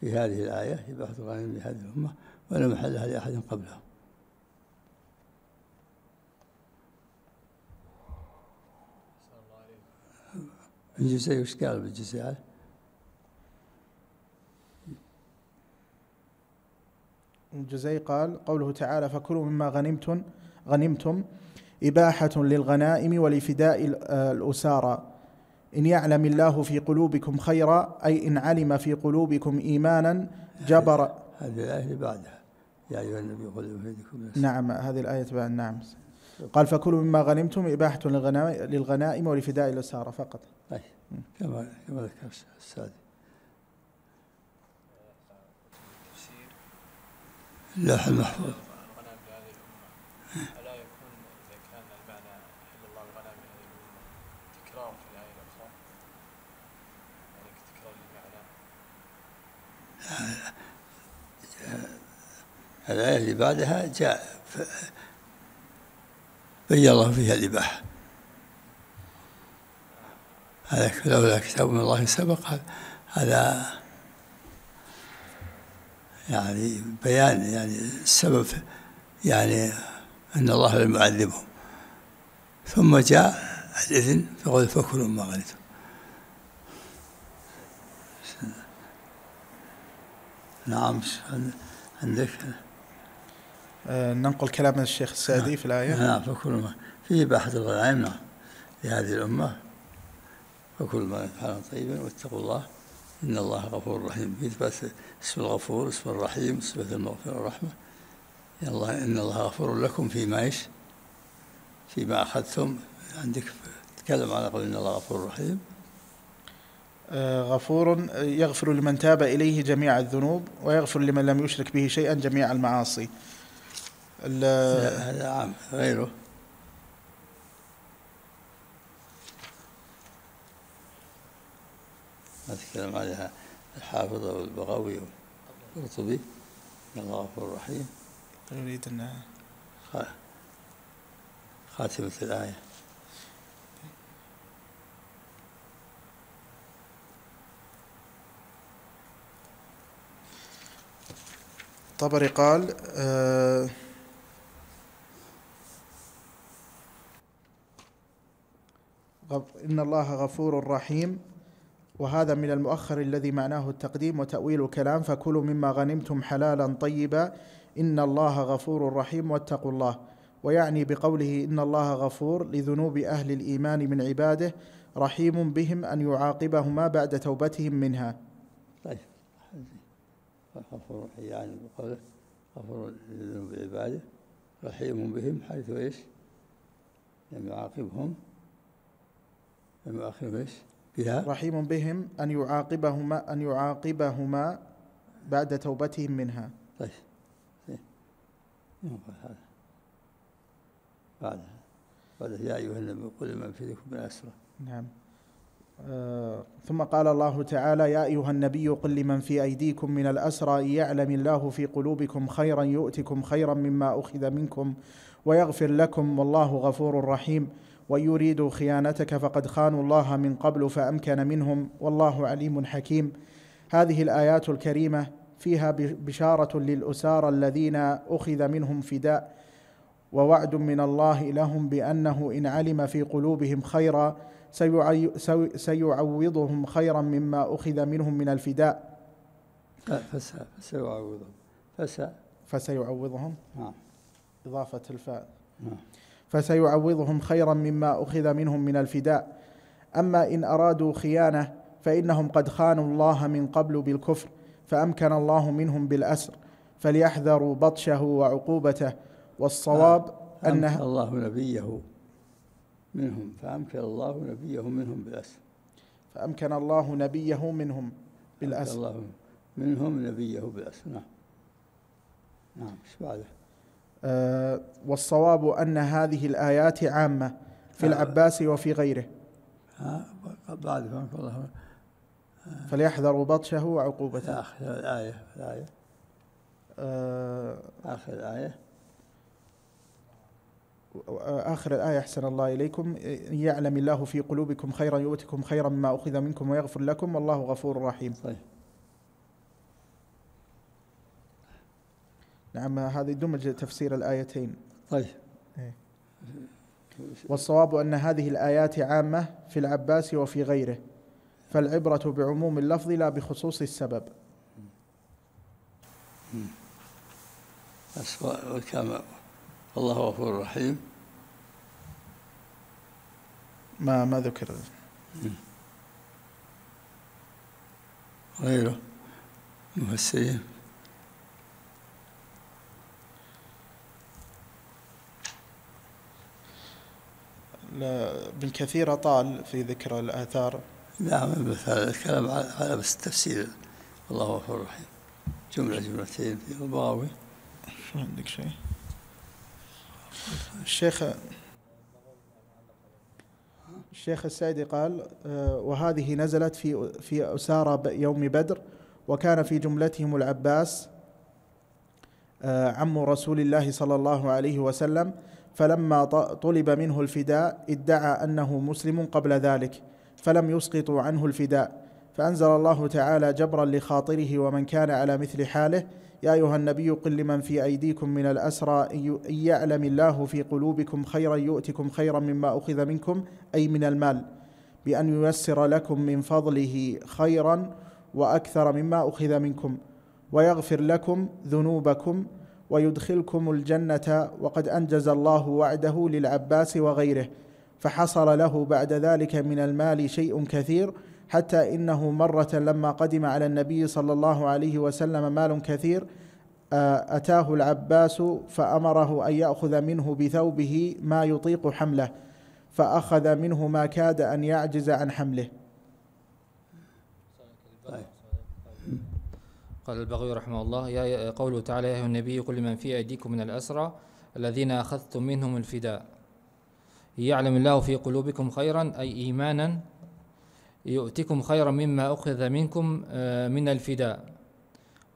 في هذه الايه اباحه الغنائم لهذه الامه ولم يحلها لاحد قبلها الجزائر وش قال بالجزائر؟ الجزائي قال قوله تعالى فكلوا مما غنمتم غنمتم إباحة للغنائم ولفداء الأسارى إن يعلم الله في قلوبكم خيرا أي إن علم في قلوبكم إيمانا جبر هذه الآية اللي بعدها يا أيها النبي قل نعم هذه الآية بعد نعم قال فكلوا مما غنمتم إباحة للغنائم ولفداء الأسارى فقط طيب كما كما ذكر السادي اللوح المحفوظ ألا يكون إذا كان المعنى الله الغنم تكرار في الآية الأخرى يعني تكرار الآية اللي بعدها جاء بين الله فيها الإباحة هذا لولا كتاب من الله سبق هذا يعني بيان يعني السبب يعني أن الله لم يعذبهم ثم جاء الإذن فقال فكلوا ما غنيتم نعم عندك آه، ننقل كلام الشيخ السعدي نعم. في الآية نعم فكلوا ما في بحث الغنائم نعم لهذه الأمة وكل ما حلالا طيبا واتقوا الله إن الله غفور رحيم بإثبات اسم الغفور اسم الرحيم صفة المغفرة والرحمة إن الله إن الله غفور لكم فيما إيش فيما أخذتم عندك تكلم على قول إن الله غفور رحيم آه، غفور يغفر لمن تاب إليه جميع الذنوب ويغفر لمن لم يشرك به شيئا جميع المعاصي هذا عام غيره ما تكلم عليها الحافظ أو البغوي أو القرطبي الله غفور رحيم نريد أن خاتمة الآية الطبري قال آه إن الله غفور رحيم وهذا من المؤخر الذي معناه التقديم وتأويل الكلام فكلوا مما غنمتم حلالا طيبا إن الله غفور رحيم واتقوا الله ويعني بقوله إن الله غفور لذنوب أهل الإيمان من عباده رحيم بهم أن يعاقبهما بعد توبتهم منها طيب غفور يعني بقوله غفور لذنوب عباده رحيم بهم حيث ايش؟ لم يعاقبهم لم يعاقبهم ايش؟ بها رحيم بهم أن يعاقبهما أن يعاقبهما بعد توبتهم منها طيب إيه. إيه، هذا بعد بعد يا أيها النبي قل لمن في يديكم من أسرى نعم آه، ثم قال الله تعالى يا أيها النبي قل لمن في أيديكم من الأسرى يعلم الله في قلوبكم خيرا يؤتكم خيرا مما أخذ منكم ويغفر لكم والله غفور رحيم ويريدوا خيانتك فقد خانوا الله من قبل فامكن منهم والله عليم حكيم هذه الايات الكريمه فيها بشاره للأسار الذين اخذ منهم فداء ووعد من الله لهم بانه ان علم في قلوبهم خيرا سيعوضهم خيرا مما اخذ منهم من الفداء فسيعوضهم فس فسيعوضهم نعم اضافه الفاء نعم فسيعوضهم خيرا مما اخذ منهم من الفداء اما ان ارادوا خيانه فانهم قد خانوا الله من قبل بالكفر فامكن الله منهم بالاسر فليحذروا بطشه وعقوبته والصواب آه، ان الله نبيه منهم فامكن الله نبيه منهم بالاسر فامكن الله نبيه منهم بالاسر الله منهم نبيه بالاسر نعم نعم ايش بعده؟ آه، والصواب أن هذه الآيات عامة في آه. العباس وفي غيره بعد آه. فليحذروا بطشه وعقوبته آخر الآية الآية آخر الآية آخر الآية أحسن الله إليكم يعلم الله في قلوبكم خيرا يؤتكم خيرا مما أخذ منكم ويغفر لكم والله غفور رحيم صحيح. طيب. نعم هذا يدمج تفسير الآيتين طيب إيه. والصواب أن هذه الآيات عامة في العباس وفي غيره فالعبرة بعموم اللفظ لا بخصوص السبب بس كما والله غفور رحيم ما ما ذكر غيره مفسرين ابن كثير أطال في ذكر الآثار نعم الكلام على بس التفسير الله غفور رحيم جملة جملتين في البغاوي عندك شيء الشيخ الشيخ السعدي قال آه، وهذه نزلت في في أسارى يوم بدر وكان في جملتهم العباس آه، عم رسول الله صلى الله عليه وسلم فلما طلب منه الفداء ادعى انه مسلم قبل ذلك فلم يسقطوا عنه الفداء فانزل الله تعالى جبرا لخاطره ومن كان على مثل حاله يا ايها النبي قل لمن في ايديكم من الاسرى ان يعلم الله في قلوبكم خيرا يؤتكم خيرا مما اخذ منكم اي من المال بان ييسر لكم من فضله خيرا واكثر مما اخذ منكم ويغفر لكم ذنوبكم ويدخلكم الجنة وقد أنجز الله وعده للعباس وغيره فحصل له بعد ذلك من المال شيء كثير حتى إنه مرة لما قدم على النبي صلى الله عليه وسلم مال كثير آه، أتاه العباس فأمره أن يأخذ منه بثوبه ما يطيق حمله فأخذ منه ما كاد أن يعجز عن حمله طيب. قال البغوي رحمه الله يا قوله تعالى يا أيها النبي كل من في أيديكم من الأسرى الذين أخذتم منهم الفداء يعلم الله في قلوبكم خيرا أي إيمانا يؤتكم خيرا مما أخذ منكم آه، من الفداء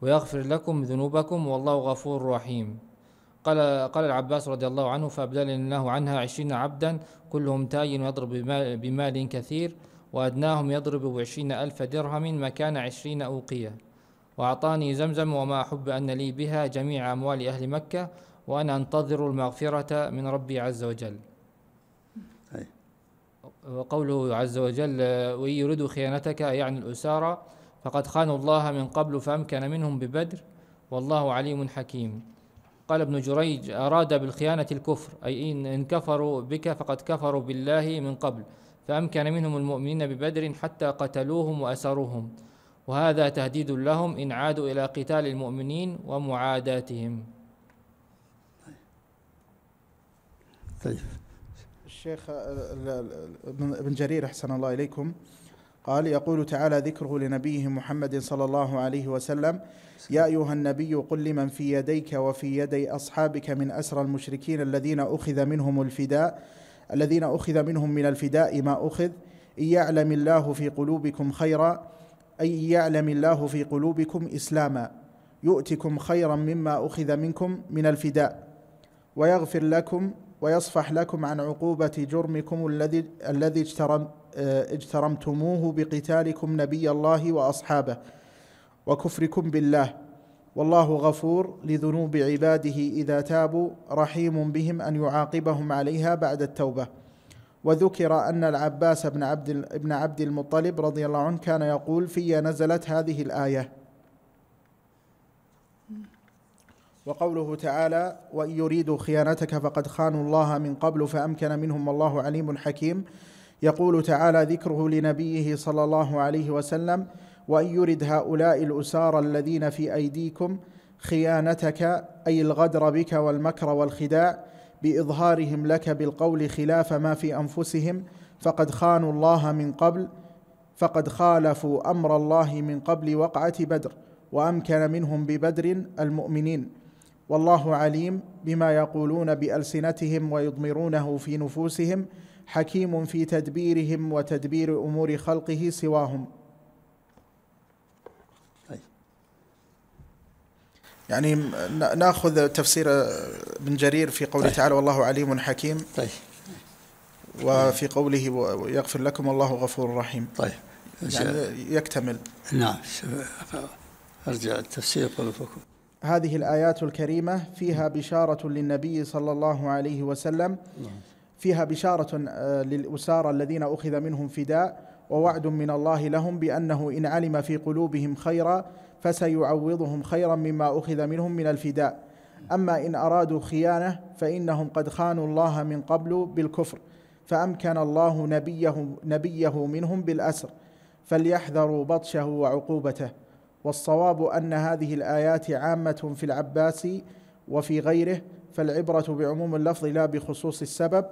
ويغفر لكم ذنوبكم والله غفور رحيم قال قال العباس رضي الله عنه فابدل الله عنها عشرين عبدا كلهم تاي يضرب بمال, كثير وأدناهم يضرب بعشرين ألف درهم مكان عشرين أوقية وأعطاني زمزم وما أحب أن لي بها جميع أموال أهل مكة وأنا أنتظر المغفرة من ربي عز وجل أي. وقوله عز وجل وإن يريدوا خيانتك يعني الأسارى فقد خانوا الله من قبل فأمكن منهم ببدر والله عليم حكيم قال ابن جريج أراد بالخيانة الكفر أي إن كفروا بك فقد كفروا بالله من قبل فأمكن منهم المؤمنين ببدر حتى قتلوهم وأسروهم وهذا تهديد لهم إن عادوا إلى قتال المؤمنين ومعاداتهم طيب الشيخ ابن جرير أحسن الله إليكم قال يقول تعالى ذكره لنبيه محمد صلى الله عليه وسلم يا أيها النبي قل لمن في يديك وفي يدي أصحابك من أسرى المشركين الذين أخذ منهم الفداء الذين أخذ منهم من الفداء ما أخذ إن يعلم الله في قلوبكم خيرا أن يعلم الله في قلوبكم إسلاما يؤتكم خيرا مما أخذ منكم من الفداء ويغفر لكم ويصفح لكم عن عقوبة جرمكم الذي الذي اجترم آه، اجترمتموه بقتالكم نبي الله وأصحابه وكفركم بالله والله غفور لذنوب عباده إذا تابوا رحيم بهم أن يعاقبهم عليها بعد التوبة وذكر أن العباس بن عبد بن عبد المطلب رضي الله عنه كان يقول في نزلت هذه الآية وقوله تعالى وإن يريدوا خيانتك فقد خانوا الله من قبل فأمكن منهم والله عليم حكيم يقول تعالى ذكره لنبيه صلى الله عليه وسلم وإن يرد هؤلاء الأسار الذين في أيديكم خيانتك أي الغدر بك والمكر والخداع باظهارهم لك بالقول خلاف ما في انفسهم فقد خانوا الله من قبل فقد خالفوا امر الله من قبل وقعه بدر وامكن منهم ببدر المؤمنين والله عليم بما يقولون بالسنتهم ويضمرونه في نفوسهم حكيم في تدبيرهم وتدبير امور خلقه سواهم يعني ناخذ تفسير ابن جرير في قوله طيب. تعالى والله عليم حكيم طيب وفي قوله يغفر لكم والله غفور رحيم طيب يعني يكتمل نعم ارجع التفسير قلوبكم هذه الآيات الكريمة فيها بشارة للنبي صلى الله عليه وسلم فيها بشارة آه، للأسارى الذين أخذ منهم فداء ووعد من الله لهم بأنه إن علم في قلوبهم خيرا فسيعوضهم خيرا مما أخذ منهم من الفداء أما إن أرادوا خيانة فإنهم قد خانوا الله من قبل بالكفر فأمكن الله نبيه, نبيه منهم بالأسر فليحذروا بطشه وعقوبته والصواب أن هذه الآيات عامة في العباس وفي غيره فالعبرة بعموم اللفظ لا بخصوص السبب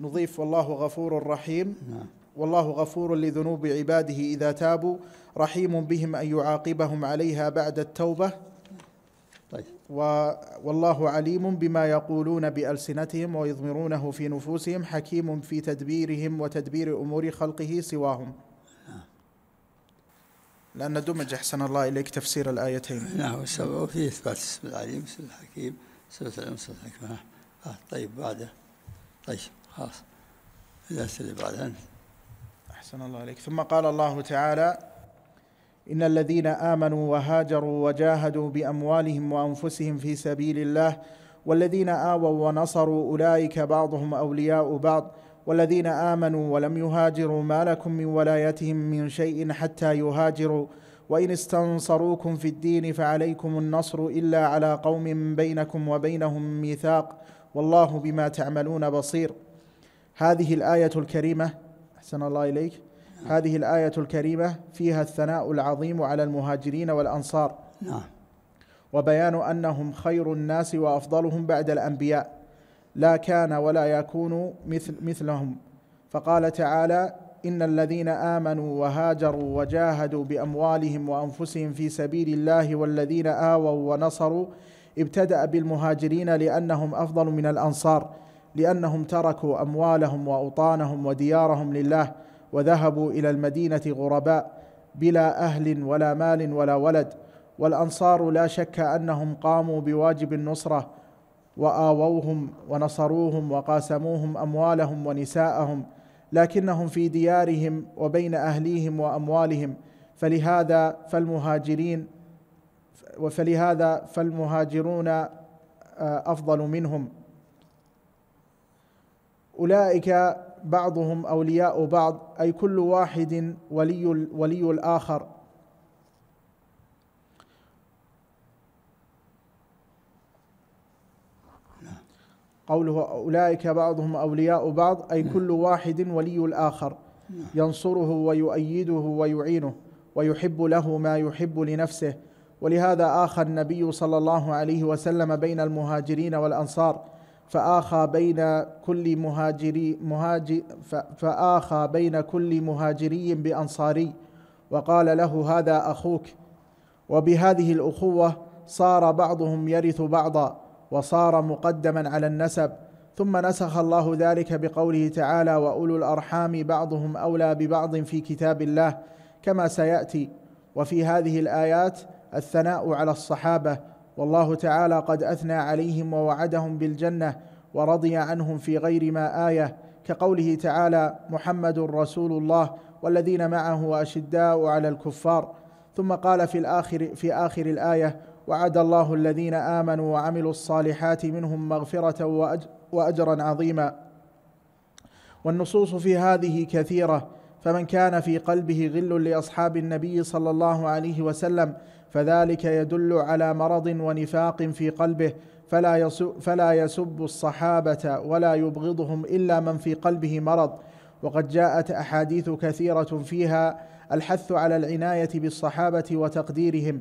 نضيف والله غفور رحيم نعم. والله غفور لذنوب عباده اذا تابوا رحيم بهم ان يعاقبهم عليها بعد التوبه طيب والله عليم بما يقولون بالسنتهم ويضمرونه في نفوسهم حكيم في تدبيرهم وتدبير امور خلقه سواهم لأن دمج أحسن الله إليك تفسير الآيتين نعم السبع وفيه إثبات اسم العليم اسم الحكيم سورة العلم سورة الحكمة آه، طيب بعده طيب خلاص الدرس بعد بعده أحسن الله عليك ثم قال الله تعالى إن الذين آمنوا وهاجروا وجاهدوا بأموالهم وأنفسهم في سبيل الله والذين آووا ونصروا أولئك بعضهم أولياء بعض والذين آمنوا ولم يهاجروا ما لكم من ولايتهم من شيء حتى يهاجروا وإن استنصروكم في الدين فعليكم النصر إلا على قوم بينكم وبينهم ميثاق والله بما تعملون بصير هذه الآية الكريمة أحسن الله إليك هذه الآية الكريمة فيها الثناء العظيم على المهاجرين والأنصار نعم وبيان أنهم خير الناس وأفضلهم بعد الأنبياء لا كان ولا يكون مثل مثلهم فقال تعالى إن الذين آمنوا وهاجروا وجاهدوا بأموالهم وأنفسهم في سبيل الله والذين آووا ونصروا ابتدأ بالمهاجرين لأنهم أفضل من الأنصار لانهم تركوا اموالهم واوطانهم وديارهم لله وذهبوا الى المدينه غرباء بلا اهل ولا مال ولا ولد والانصار لا شك انهم قاموا بواجب النصره واووهم ونصروهم وقاسموهم اموالهم ونساءهم لكنهم في ديارهم وبين اهليهم واموالهم فلهذا فالمهاجرين وفلهذا فالمهاجرون آه، افضل منهم أولئك بعضهم أولياء بعض أي كل واحد ولي ولي الآخر قوله أولئك بعضهم أولياء بعض أي نعم. كل واحد ولي الآخر نعم. ينصره ويؤيده ويعينه ويحب له ما يحب لنفسه ولهذا آخى النبي صلى الله عليه وسلم بين المهاجرين والأنصار فآخى بين كل مهاجري مهاجر فآخى بين كل مهاجري بأنصاري وقال له هذا أخوك وبهذه الأخوة صار بعضهم يرث بعضا وصار مقدما على النسب ثم نسخ الله ذلك بقوله تعالى واولو الارحام بعضهم اولى ببعض في كتاب الله كما سياتي وفي هذه الايات الثناء على الصحابه والله تعالى قد اثنى عليهم ووعدهم بالجنه ورضي عنهم في غير ما ايه كقوله تعالى محمد رسول الله والذين معه اشداء على الكفار ثم قال في الاخر في اخر الايه وعد الله الذين امنوا وعملوا الصالحات منهم مغفره واجرا عظيما والنصوص في هذه كثيره فمن كان في قلبه غل لاصحاب النبي صلى الله عليه وسلم فذلك يدل على مرض ونفاق في قلبه فلا يسو فلا يسب الصحابه ولا يبغضهم الا من في قلبه مرض وقد جاءت احاديث كثيره فيها الحث على العنايه بالصحابه وتقديرهم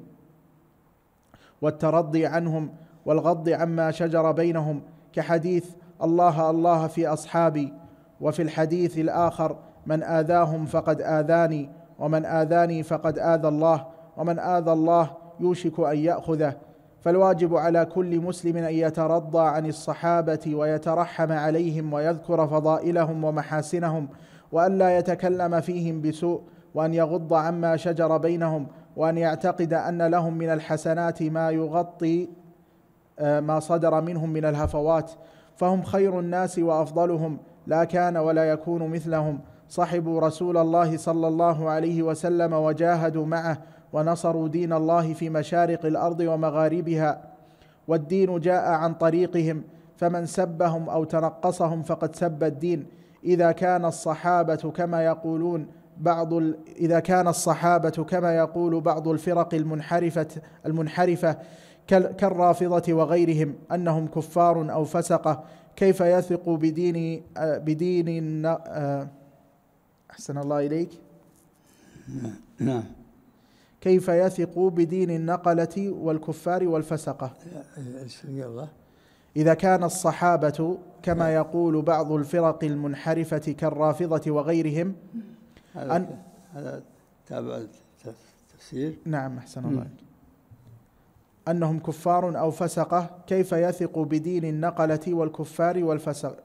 والترضي عنهم والغض عما شجر بينهم كحديث الله الله في اصحابي وفي الحديث الاخر من اذاهم فقد اذاني ومن اذاني فقد اذى الله ومن آذى الله يوشك أن يأخذه فالواجب على كل مسلم أن يترضى عن الصحابة ويترحم عليهم ويذكر فضائلهم ومحاسنهم وأن لا يتكلم فيهم بسوء وأن يغض عما شجر بينهم وأن يعتقد أن لهم من الحسنات ما يغطي آه، ما صدر منهم من الهفوات فهم خير الناس وافضلهم لا كان ولا يكون مثلهم صحبوا رسول الله صلى الله عليه وسلم وجاهدوا معه ونصروا دين الله في مشارق الارض ومغاربها والدين جاء عن طريقهم فمن سبهم او تنقصهم فقد سب الدين اذا كان الصحابه كما يقولون بعض ال... اذا كان الصحابه كما يقول بعض الفرق المنحرفه المنحرفه كالرافضه وغيرهم انهم كفار او فسقه كيف يثق بدين بدين آه، احسن الله اليك نعم كيف يثق بدين النقلة والكفار والفسقة الله إذا كان الصحابة كما يقول بعض الفرق المنحرفة كالرافضة وغيرهم أن هذا تابع التفسير نعم أحسن الله أنهم كفار أو فسقة كيف يثق بدين النقلة والكفار والفسقة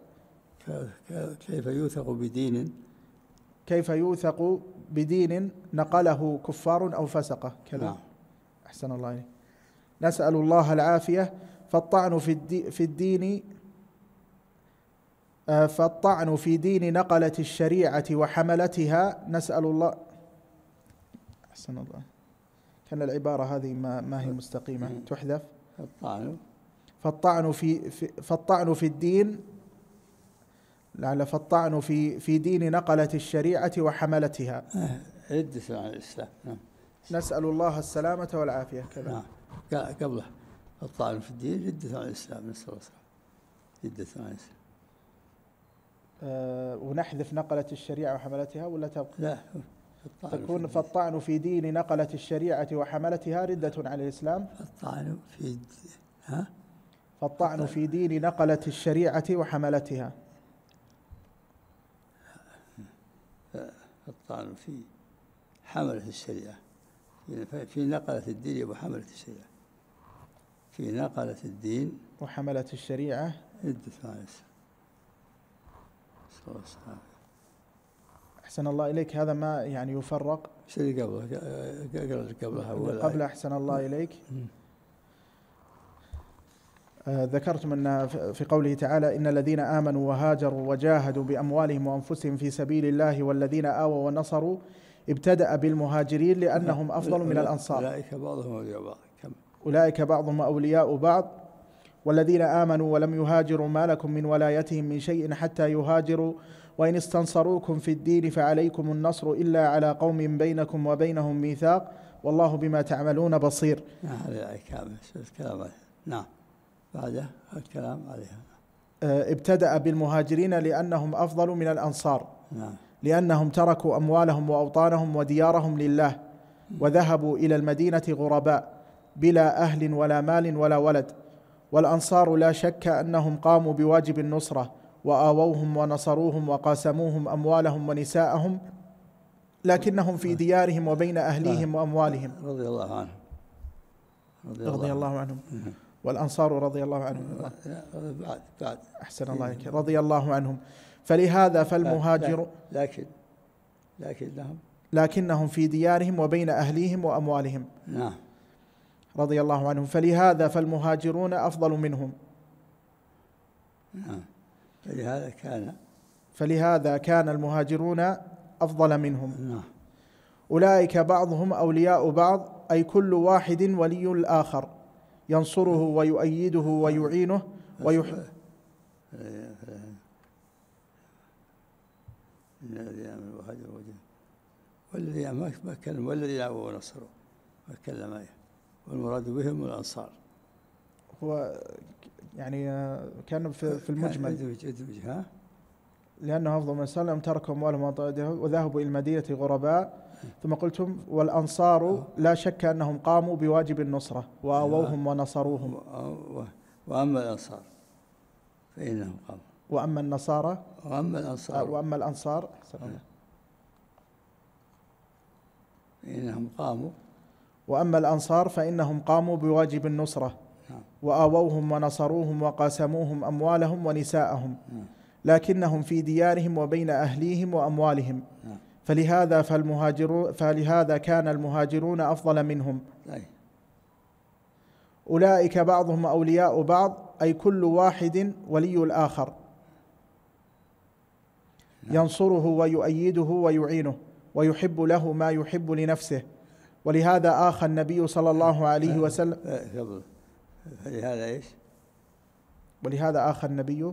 كيف يوثق بدين كيف يوثق بدين نقله كفار أو فسقه كذا نعم. أحسن الله عليك نسأل الله العافية فالطعن في, في الدين آه، فالطعن في دين نقلة الشريعة وحملتها نسأل الله أحسن الله كان العبارة هذه ما, ما هي مستقيمة نعم. تحذف الطعن فالطعن في, في فالطعن في الدين لعل فالطعن في في دين نقلة الشريعة وحملتها ردة آه، عن الإسلام نعم نسأل الله السلامة والعافية كذا نعم قبله الطعن في الدين ردة عن الإسلام نسأل الله ردة عن الإسلام ونحذف نقلة الشريعة وحملتها ولا تبقى؟ لا تكون فالطعن في دين نقلة الشريعة وحملتها ردة على الإسلام الطعن في ها فالطعن في دين نقلة الشريعة وحملتها الطعن في حملة الشريعة في نقلة الدين وحملة الشريعة في نقلة الدين وحملة الشريعة عدة أحسن الله إليك هذا ما يعني يفرق شيء قبله قبلها قبل أحسن الله إليك آه، ذكرتم أن في قوله تعالى إن الذين آمنوا وهاجروا وجاهدوا بأموالهم وأنفسهم في سبيل الله والذين آووا ونصروا ابتدأ بالمهاجرين لأنهم أفضل من الأنصار أولئك بعضهم أولياء بعض أولئك بعضهم أولياء بعض والذين آمنوا ولم يهاجروا ما لكم من ولايتهم من شيء حتى يهاجروا وإن استنصروكم في الدين فعليكم النصر إلا على قوم بينكم وبينهم ميثاق والله بما تعملون بصير نعم هذا نعم بعده الكلام عليها آه، ابتدأ بالمهاجرين لأنهم أفضل من الأنصار نعم لأنهم تركوا أموالهم وأوطانهم وديارهم لله وذهبوا إلى المدينة غرباء بلا أهل ولا مال ولا ولد والأنصار لا شك أنهم قاموا بواجب النصرة وآووهم ونصروهم وقاسموهم أموالهم ونساءهم لكنهم في ديارهم وبين أهليهم نعم. وأموالهم رضي الله عنهم رضي الله, رضي الله عنهم والأنصار رضي الله عنهم آه، آه، بعد بعد أحسن إيه. الله إليك رضي الله عنهم فلهذا فالمهاجر لكن لكنهم لكنهم في ديارهم وبين أهليهم وأموالهم نعم رضي الله عنهم فلهذا فالمهاجرون أفضل منهم نعم فلهذا كان فلهذا كان المهاجرون أفضل منهم نعم أولئك بعضهم أولياء بعض أي كل واحد ولي الآخر ينصره ويؤيده ويعينه ويح... الذي يعمل وهاجر وجه والذي ما كلم والذي دعوا ونصروا ما كلم أيه والمراد بهم الأنصار هو يعني كان في, في المجمل ادمج ادمج ها لأنه أفضل من سلم تركوا أموالهم وذهبوا إلى المدينة غرباء ثم قلتم والأنصار لا شك أنهم قاموا بواجب النصرة وأووهم ونصروهم وأما الأنصار فإنهم قاموا وأما النصارى وأما الأنصار وأما الأنصار فإنهم قاموا وأما الأنصار فإنهم قاموا بواجب النصرة نعم. وآووهم ونصروهم وقاسموهم أموالهم ونساءهم نعم. لكنهم في ديارهم وبين أهليهم وأموالهم نعم. فلهذا فالمهاجرون فلهذا كان المهاجرون أفضل منهم أي. طيب. أولئك بعضهم أولياء بعض أي كل واحد ولي الآخر نعم. ينصره ويؤيده ويعينه ويحب له ما يحب لنفسه ولهذا آخى النبي صلى الله عليه وسلم ولهذا إيش ولهذا آخى النبي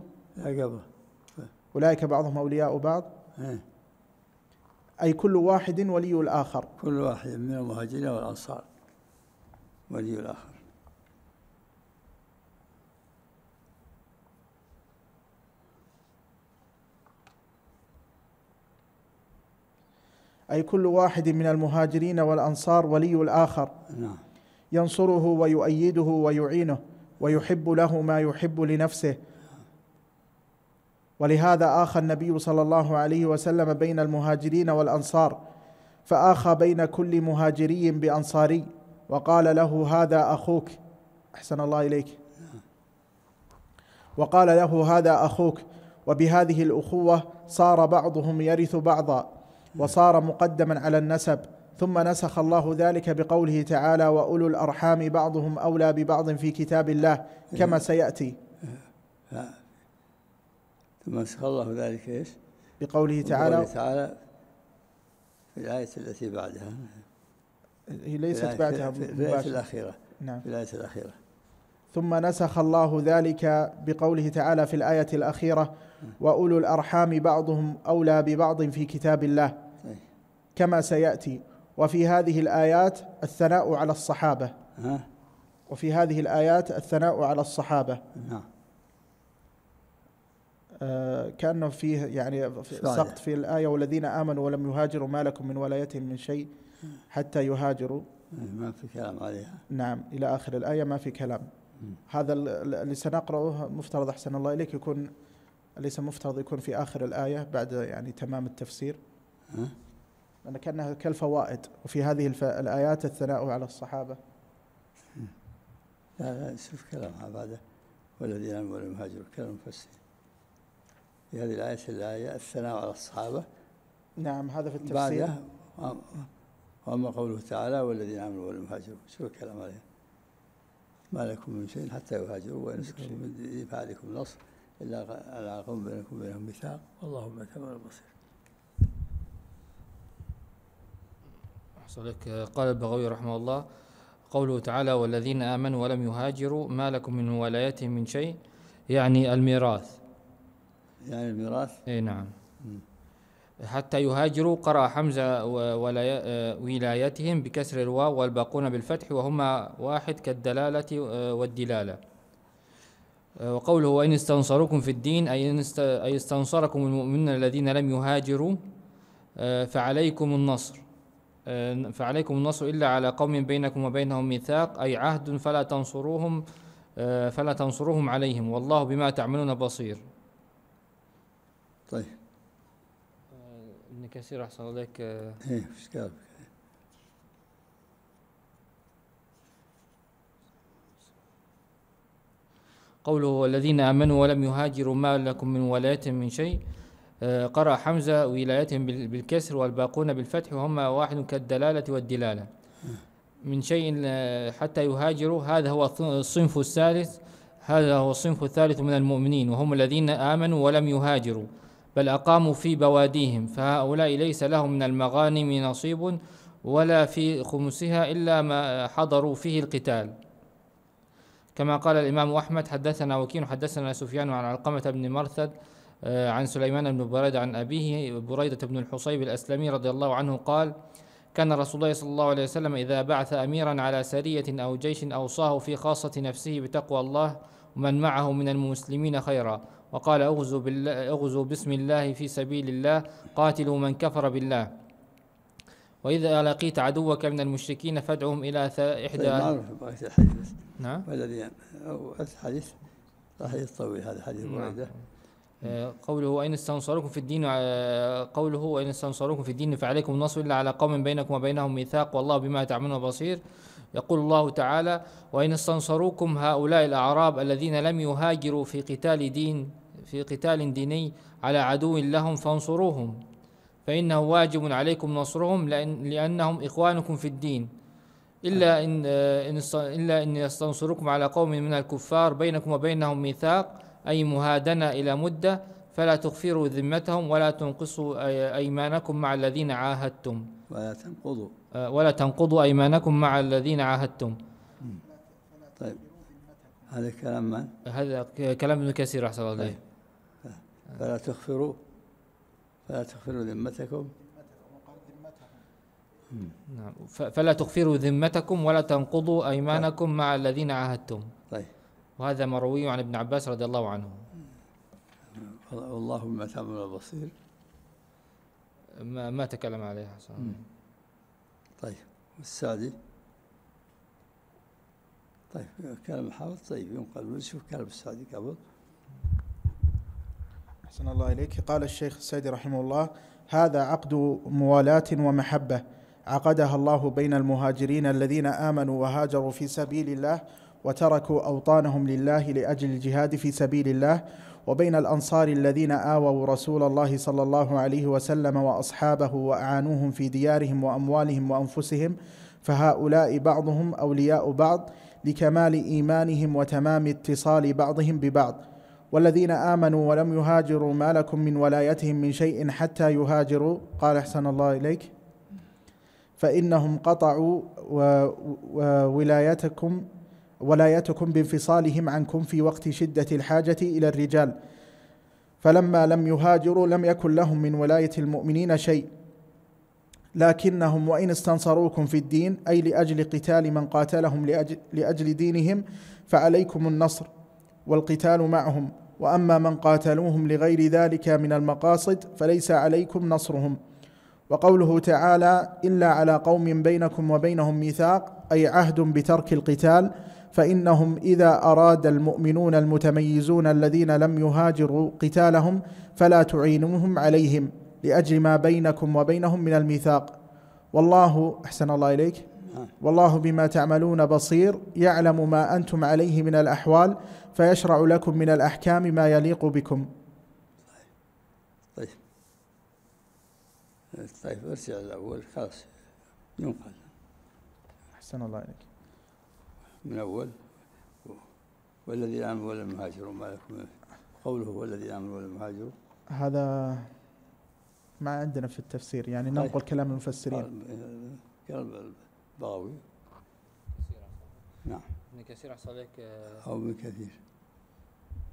أولئك بعضهم أولياء بعض إيه. أي كل واحد ولي الآخر كل واحد من المهاجرين والأنصار ولي الآخر أي كل واحد من المهاجرين والأنصار ولي الآخر نعم ينصره ويؤيده ويعينه ويحب له ما يحب لنفسه ولهذا آخى النبي صلى الله عليه وسلم بين المهاجرين والأنصار فآخى بين كل مهاجري بأنصاري وقال له هذا أخوك أحسن الله إليك وقال له هذا أخوك وبهذه الأخوة صار بعضهم يرث بعضا وصار مقدما على النسب ثم نسخ الله ذلك بقوله تعالى وأولو الأرحام بعضهم أولى ببعض في كتاب الله كما سيأتي مسخ الله ذلك ايش؟ بقوله تعالى بقوله تعالى في الآية التي بعدها هي ليست بعدها في الآية الأخيرة نعم في الآية الأخيرة ثم نسخ الله ذلك بقوله تعالى في الآية الأخيرة نعم. وأولو الأرحام بعضهم أولى ببعض في كتاب الله طيب. كما سيأتي وفي هذه الآيات الثناء على الصحابة وفي هذه الآيات الثناء على الصحابة نعم آه، كانه فيه يعني سقط في الايه والذين امنوا ولم يهاجروا ما لكم من ولايتهم من شيء حتى يهاجروا إيه، ما في كلام عليها نعم الى اخر الايه ما في كلام هذا اللي سنقراه مفترض احسن الله اليك يكون ليس مفترض يكون في اخر الايه بعد يعني تمام التفسير لان كانها كالفوائد وفي هذه الايات الثناء على الصحابه لا لا شوف كلام هذا والذين امنوا ولم يهاجروا كلام مفسر في هذه الآية الآية الثناء على الصحابة نعم هذا في التفسير بعدها وأما قوله تعالى والذين آمنوا ولم يهاجروا شو الكلام عليه ما لكم من شيء حتى يهاجروا وإن يدفع فعلكم نصر إلا على قوم بينكم وبينهم ميثاق والله ما كان البصير لك قال البغوي رحمه الله قوله تعالى والذين آمنوا ولم يهاجروا ما لكم من ولايتهم من شيء يعني الميراث يعني الميراث اي نعم حتى يهاجروا قرأ حمزة آه، ولايتهم بكسر الواو والباقون بالفتح وهما واحد كالدلالة آه، والدلالة آه، وقوله وإن استنصركم في الدين أي استنصركم المؤمنون الذين لم يهاجروا فعليكم النصر فعليكم النصر إلا على قوم بينكم وبينهم ميثاق أي عهد فلا تنصروهم فلا تنصروهم عليهم والله بما تعملون بصير طيب ابن آه، كثير احسن عليك آه. ايه مش قوله والذين امنوا ولم يهاجروا ما لكم من ولايه من شيء آه، قرأ حمزة ولايتهم بالكسر والباقون بالفتح وهم واحد كالدلالة والدلالة من شيء حتى يهاجروا هذا هو الصنف الثالث هذا هو الصنف الثالث من المؤمنين وهم الذين آمنوا ولم يهاجروا بل أقاموا في بواديهم فهؤلاء ليس لهم من المغانم نصيب ولا في خمسها إلا ما حضروا فيه القتال كما قال الإمام أحمد حدثنا وكين حدثنا سفيان عن علقمة بن مرثد آه، عن سليمان بن بريدة عن أبيه بريدة بن الحصيب الأسلمي رضي الله عنه قال كان رسول الله صلى الله عليه وسلم إذا بعث أميرا على سرية أو جيش أوصاه في خاصة نفسه بتقوى الله ومن معه من المسلمين خيرا وقال أغزو, بالله أغزو بسم الله في سبيل الله قاتلوا من كفر بالله وإذا لقيت عدوك من المشركين فادعهم إلى إحدى طيب، معروف الحديث نعم يعني؟ الحديث حديث طويل هذا حديث بريدة نعم. آه، قوله وإن استنصركم في الدين آه، قوله وإن استنصركم في الدين فعليكم النصر إلا على قوم بينكم وبينهم ميثاق والله بما تعملون بصير يقول الله تعالى وإن استنصروكم هؤلاء الأعراب الذين لم يهاجروا في قتال دين في قتال ديني على عدو لهم فانصروهم فإنه واجب عليكم نصرهم لأن لأنهم إخوانكم في الدين إلا إن إلا إن يستنصركم على قوم من الكفار بينكم وبينهم ميثاق أي مهادنة إلى مدة فلا تغفروا ذمتهم ولا تنقصوا أيمانكم مع الذين عاهدتم ولا تنقضوا أه، ولا تنقضوا أيمانكم مع الذين عاهدتم طيب هذا كلام من؟ هذا كلام ابن كثير أحسن الله عليه طيب. فلا تخفروا فلا تخفروا ذمتكم نعم فلا تخفروا ذمتكم ولا تنقضوا أيمانكم مع الذين عاهدتم طيب وهذا مروي عن ابن عباس رضي الله عنه والله ما تعمل بصير ما, ما تكلم عليه حسن طيب السعدي طيب كلام الحافظ طيب ينقل نشوف كلام السعدي قبل أحسن الله إليك قال الشيخ السعدي رحمه الله هذا عقد موالاة ومحبة عقدها الله بين المهاجرين الذين آمنوا وهاجروا في سبيل الله وتركوا أوطانهم لله لأجل الجهاد في سبيل الله وبين الانصار الذين اووا رسول الله صلى الله عليه وسلم واصحابه واعانوهم في ديارهم واموالهم وانفسهم فهؤلاء بعضهم اولياء بعض لكمال ايمانهم وتمام اتصال بعضهم ببعض والذين امنوا ولم يهاجروا ما لكم من ولايتهم من شيء حتى يهاجروا قال احسن الله اليك فانهم قطعوا ولايتكم ولايتكم بانفصالهم عنكم في وقت شدة الحاجة إلى الرجال فلما لم يهاجروا لم يكن لهم من ولاية المؤمنين شيء لكنهم وإن استنصروكم في الدين أي لأجل قتال من قاتلهم لأجل, لأجل دينهم فعليكم النصر والقتال معهم وأما من قاتلوهم لغير ذلك من المقاصد فليس عليكم نصرهم وقوله تعالى إلا على قوم بينكم وبينهم ميثاق أي عهد بترك القتال فانهم اذا اراد المؤمنون المتميزون الذين لم يهاجروا قتالهم فلا تعينوهم عليهم لاجل ما بينكم وبينهم من الميثاق والله احسن الله اليك والله بما تعملون بصير يعلم ما انتم عليه من الاحوال فيشرع لكم من الاحكام ما يليق بكم. طيب طيب ارجع الاول خلاص ينقل. احسن الله اليك. من أول والذين آمنوا ولم يهاجروا ما لكم قوله والذين آمنوا ولم يهاجروا هذا ما عندنا في التفسير يعني طيب. ننقل كلام المفسرين كلام البغوي نعم من كثير عليك آه، أو من كثير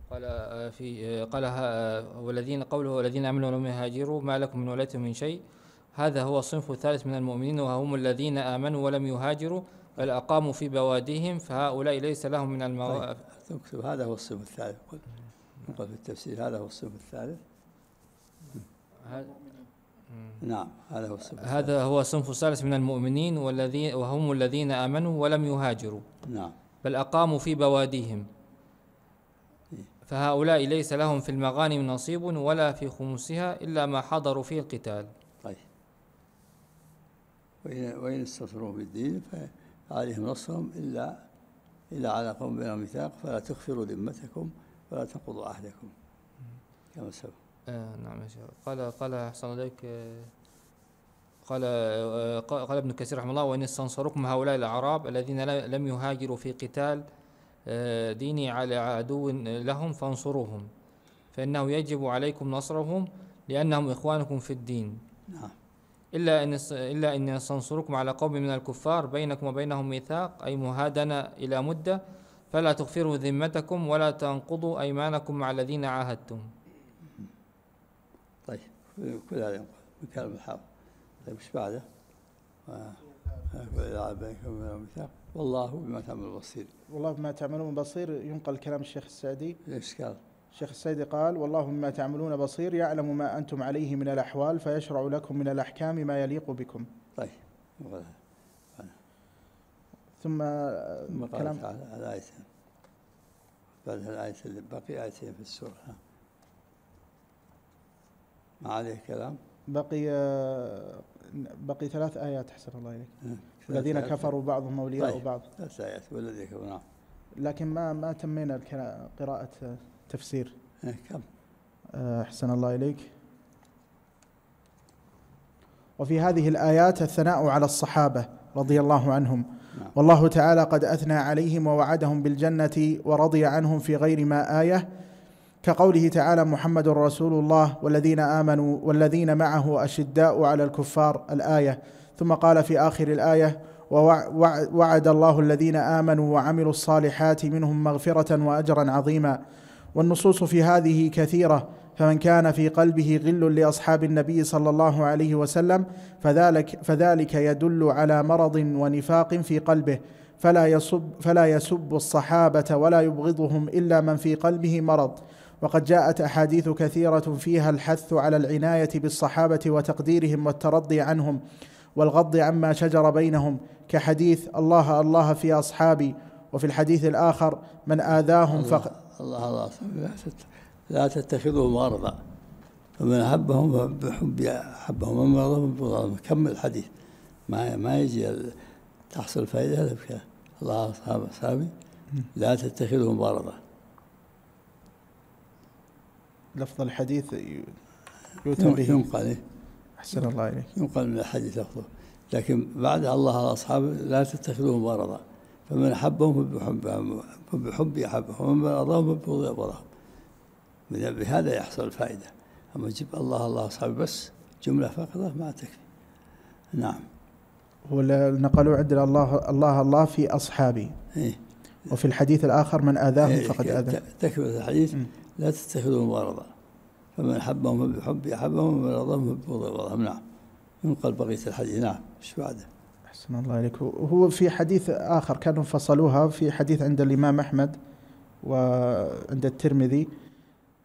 قال آه، في آه، قال والذين قوله والذين امنوا ولم يهاجروا ما لكم من ولايتهم من شيء هذا هو الصنف الثالث من المؤمنين وهم الذين امنوا ولم يهاجروا بل أقاموا في بواديهم فهؤلاء ليس لهم من المواقف طيب. هذا هو الصنف الثالث قل قل في التفسير هذا هو الصنف الثالث نعم هذا هو الصنف هذا هو الصنف الثالث من المؤمنين والذين وهم الذين آمنوا ولم يهاجروا نعم بل أقاموا في بواديهم إيه. فهؤلاء ليس لهم في المغانم نصيب ولا في خمسها إلا ما حضروا فيه القتال طيب وإن, وإن بالدين فهي عليهم نصرهم إلا إلا على قوم بين ميثاق فلا تخفروا ذمتكم ولا تنقضوا عهدكم كما سبق آه نعم يا شيخ قال قال أحسن عليك قال قال ابن كثير رحمه الله وإن استنصركم هؤلاء الأعراب الذين لم يهاجروا في قتال آه، ديني على عدو لهم فانصروهم فإنه يجب عليكم نصرهم لأنهم إخوانكم في الدين نعم إلا إن إلا إني سأنصركم على قوم من الكفار بينكم وبينهم ميثاق أي مهادنة إلى مدة فلا تغفروا ذمتكم ولا تنقضوا أيمانكم مع الذين عاهدتم طيب كل هذا ينقل بكلام الحافظ طيب ايش بعده؟ والله بما تعملون بصير والله بما تعملون بصير ينقل كلام الشيخ السعدي الإشكال شيخ السيد قال والله مما تعملون بصير يعلم ما أنتم عليه من الأحوال فيشرع لكم من الأحكام ما يليق بكم طيب ثم كلام تعالى الآية بعد الآية بقي آيتين في السورة ما عليه كلام بقي بقي ثلاث آيات أحسن الله إليك الذين كفروا بعضهم أولياء طيب. بعض ثلاث آيات والذي كفروا نعم لكن ما ما تمينا قراءة تفسير إيه، كم آه، أحسن الله إليك وفي هذه الآيات الثناء على الصحابة رضي الله عنهم نعم. والله تعالى قد أثنى عليهم ووعدهم بالجنة ورضي عنهم في غير ما آية كقوله تعالى محمد رسول الله والذين آمنوا والذين معه أشداء على الكفار الآية ثم قال في آخر الآية ووعد الله الذين آمنوا وعملوا الصالحات منهم مغفرة وأجرا عظيما والنصوص في هذه كثيره فمن كان في قلبه غل لاصحاب النبي صلى الله عليه وسلم فذلك فذلك يدل على مرض ونفاق في قلبه فلا يسب فلا يسب الصحابه ولا يبغضهم الا من في قلبه مرض وقد جاءت احاديث كثيره فيها الحث على العنايه بالصحابه وتقديرهم والترضي عنهم والغض عما شجر بينهم كحديث الله الله في اصحابي وفي الحديث الاخر من اذاهم فقد الله الله لا تتخذوهم مرضى فمن أحبهم بحب أحبهم ومن بغضهم بغضهم كمل الحديث ما ما يجي تحصل فائدة إلا الله أصحابي لا تتخذهم مرضى لفظ الحديث يؤتى ينقل إيه. أحسن الله إليك ينقل من الحديث لفظه لكن بعد الله على أصحابه لا تتخذوهم مرضى فمن أحبهم فبحبهم فبحبي أحبهم ومن أرضاهم فبغضي أبغضهم بهذا يحصل الفائدة أما جب الله الله صعب بس جملة فقط ما تكفي نعم ونقلوا عند الله الله الله في أصحابي إيه؟ وفي الحديث الآخر من آذاهم إيه فقد آذى تكفي الحديث م. لا تتخذوا مرضى فمن أحبهم فبحبي أحبهم ومن أرضاهم فبغضي أبغضهم نعم ينقل بقية الحديث نعم ايش بعده أحسن الله عليك هو في حديث آخر كانوا فصلوها في حديث عند الإمام أحمد وعند الترمذي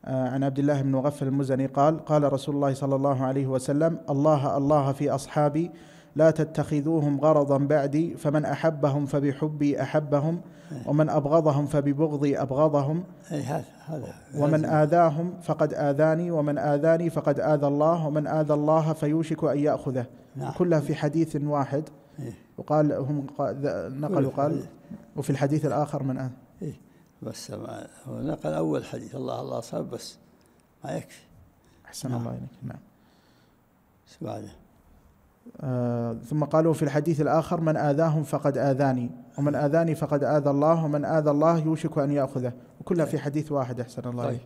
آه، عن عبد الله بن مغفل المزني قال قال رسول الله صلى الله عليه وسلم الله الله في أصحابي لا تتخذوهم غرضا بعدي فمن أحبهم فبحبي أحبهم إيه. ومن أبغضهم فببغضي أبغضهم إيه، ومن آذاهم فقد آذاني ومن آذاني فقد آذى الله ومن آذى الله فيوشك أن يأخذه نعم. كلها في حديث واحد إيه. وقال هم نقلوا إيه. قال وفي الحديث الآخر من آه بس هو نقل أول حديث الله الله صار بس ما يكفي أحسن الله إليك نعم بعده؟ آه ثم قالوا في الحديث الآخر من آذاهم فقد آذاني ومن آذاني فقد آذى الله ومن آذى الله يوشك أن يأخذه وكلها في طيب. حديث واحد أحسن الله طيب.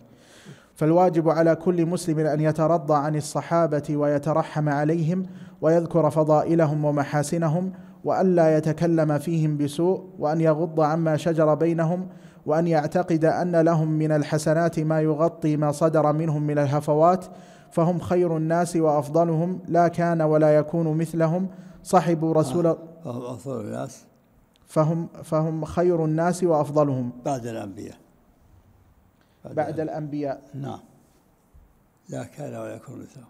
فالواجب على كل مسلم ان يترضى عن الصحابه ويترحم عليهم ويذكر فضائلهم ومحاسنهم والا يتكلم فيهم بسوء وان يغض عما شجر بينهم وان يعتقد ان لهم من الحسنات ما يغطي ما صدر منهم من الهفوات فهم خير الناس وافضلهم لا كان ولا يكون مثلهم صحبوا رسول فهم الناس فهم فهم خير الناس وافضلهم بعد الانبياء بعد الأنبياء نعم لا كان ولا يكون مثلهم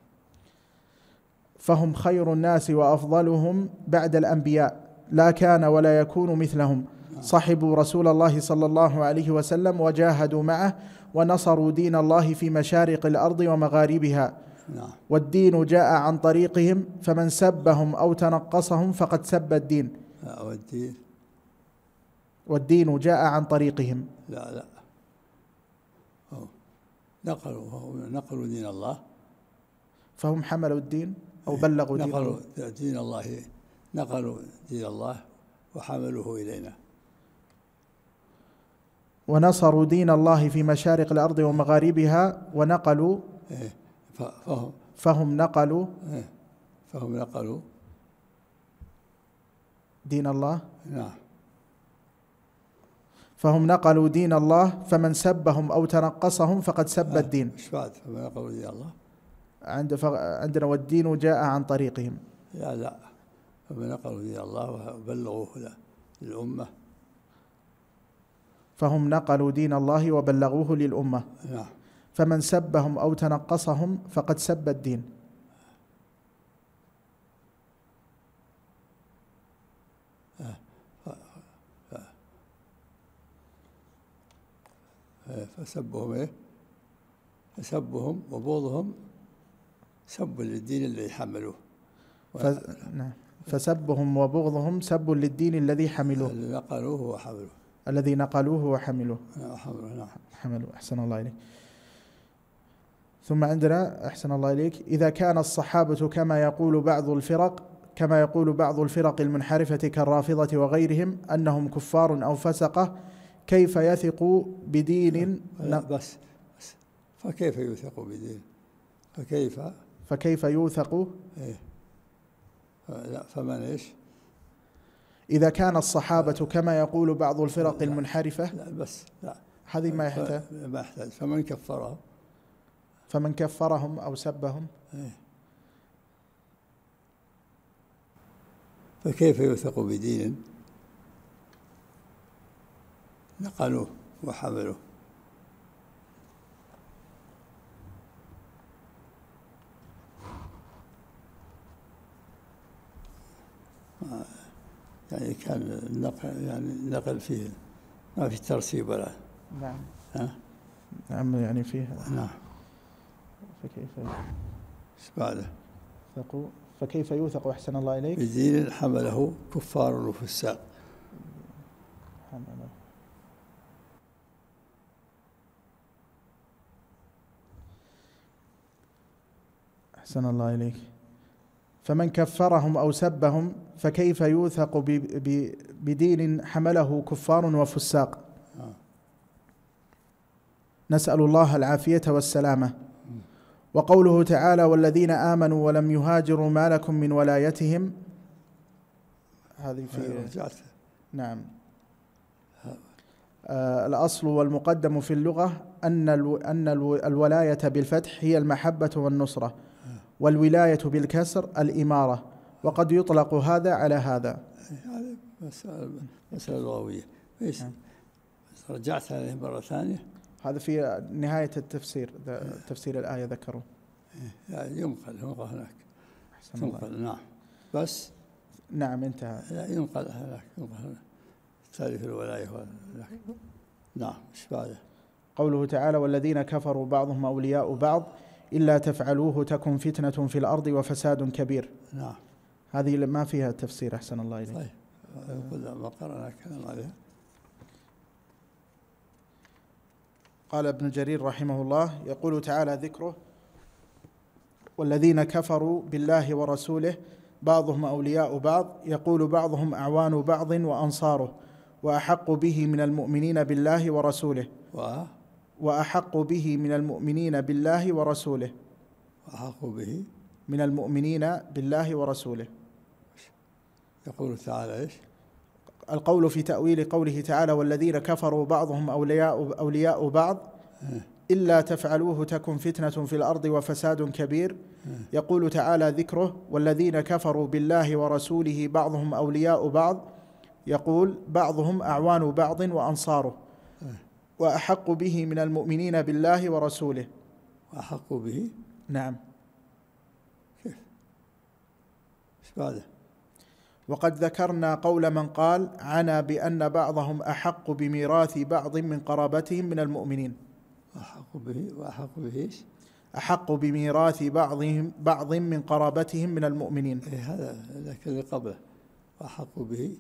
فهم خير الناس وأفضلهم بعد الأنبياء لا كان ولا يكون مثلهم نعم. صحبوا رسول الله صلى الله عليه وسلم وجاهدوا معه ونصروا دين الله في مشارق الارض ومغاربها نعم. والدين جاء عن طريقهم فمن سبهم او تنقصهم فقد سب الدين والدين والدين جاء عن طريقهم لا لا نقلوا نقلوا دين الله فهم حملوا الدين أو بلغوا دين نقلوا دين الله نقلوا دين الله وحملوه إلينا ونصروا دين الله في مشارق الأرض ومغاربها ونقلوا إيه، فهم فهم نقلوا إيه، فهم نقلوا دين الله نعم فهم نقلوا دين الله فمن سبهم أو تنقصهم فقد سب آه، الدين ايش بعد فمن نقلوا دين الله عند فق... عندنا والدين جاء عن طريقهم لا لا فمن نقلوا دين الله وبلغوه للأمة فهم نقلوا دين الله وبلغوه للأمة نعم فمن سبهم أو تنقصهم فقد سب الدين فسبهم إيه فسبهم وبغضهم سب للدين الذي حملوه فز... نعم فسبهم وبغضهم سب للدين الذي حملوه الذي نقلوه وحملوه الذي نقلوه وحملوه نعم، حملوه نعم حملوه أحسن الله إليك ثم عندنا أحسن الله إليك إذا كان الصحابة كما يقول بعض الفرق كما يقول بعض الفرق المنحرفة كالرافضة وغيرهم أنهم كفار أو فسقة كيف يثق بدين آه، بس, بس فكيف يوثق بدين فكيف فكيف يوثق إيه لا فمن ايش إذا كان الصحابة كما يقول بعض الفرق لا المنحرفة لا بس لا هذه ما يحتاج ما يحتاج فمن كفرهم فمن كفرهم أو سبهم إيه فكيف يوثق بدين نقلوه وحملوه يعني كان النقل يعني النقل فيه ما في ترسيب ولا نعم ها؟ نعم يعني فيه نعم فكيف ايش بعده فكيف يوثق أحسن الله إليك بدين حمله كفار وفساق أحسن الله إليك فمن كفرهم أو سبهم فكيف يوثق بدين حمله كفار وفساق نسأل الله العافية والسلامة وقوله تعالى والذين آمنوا ولم يهاجروا ما لكم من ولايتهم هذه في نعم آه الأصل والمقدم في اللغة أن أن الولاية بالفتح هي المحبة والنصرة والولاية بالكسر الإمارة وقد يطلق هذا على هذا هذه مسألة مسألة لغوية نعم. رجعت عليه مرة ثانية هذا في نهاية التفسير تفسير الآية ذكروا إيه، يعني ينقل هناك هناك ينقل نعم بس نعم انتهى لا ينقل هناك ينقل هناك الولاية هناك نعم ايش قوله تعالى والذين كفروا بعضهم أولياء بعض إلا تفعلوه تكن فتنة في الأرض وفساد كبير نعم هذه ما فيها تفسير أحسن الله إليك طيب ما قرأنا كلام عليها قال ابن جرير رحمه الله يقول تعالى ذكره والذين كفروا بالله ورسوله بعضهم اولياء بعض يقول بعضهم اعوان بعض وانصاره واحق به من المؤمنين بالله ورسوله و... وأحق به من المؤمنين بالله ورسوله أحق به من المؤمنين بالله ورسوله يقول تعالى إيش القول في تأويل قوله تعالى والذين كفروا بعضهم أولياء, أولياء بعض إلا تفعلوه تكن فتنة في الأرض وفساد كبير يقول تعالى ذكره والذين كفروا بالله ورسوله بعضهم أولياء بعض يقول بعضهم أعوان بعض وأنصاره وأحق به من المؤمنين بالله ورسوله وأحق به نعم كيف ايش وقد ذكرنا قول من قال عنا بأن بعضهم أحق بميراث بعض من قرابتهم من المؤمنين أحق به وأحق به إيش أحق بميراث بعضهم بعض من قرابتهم من المؤمنين إيه هذا ذاك اللي قبله أحق به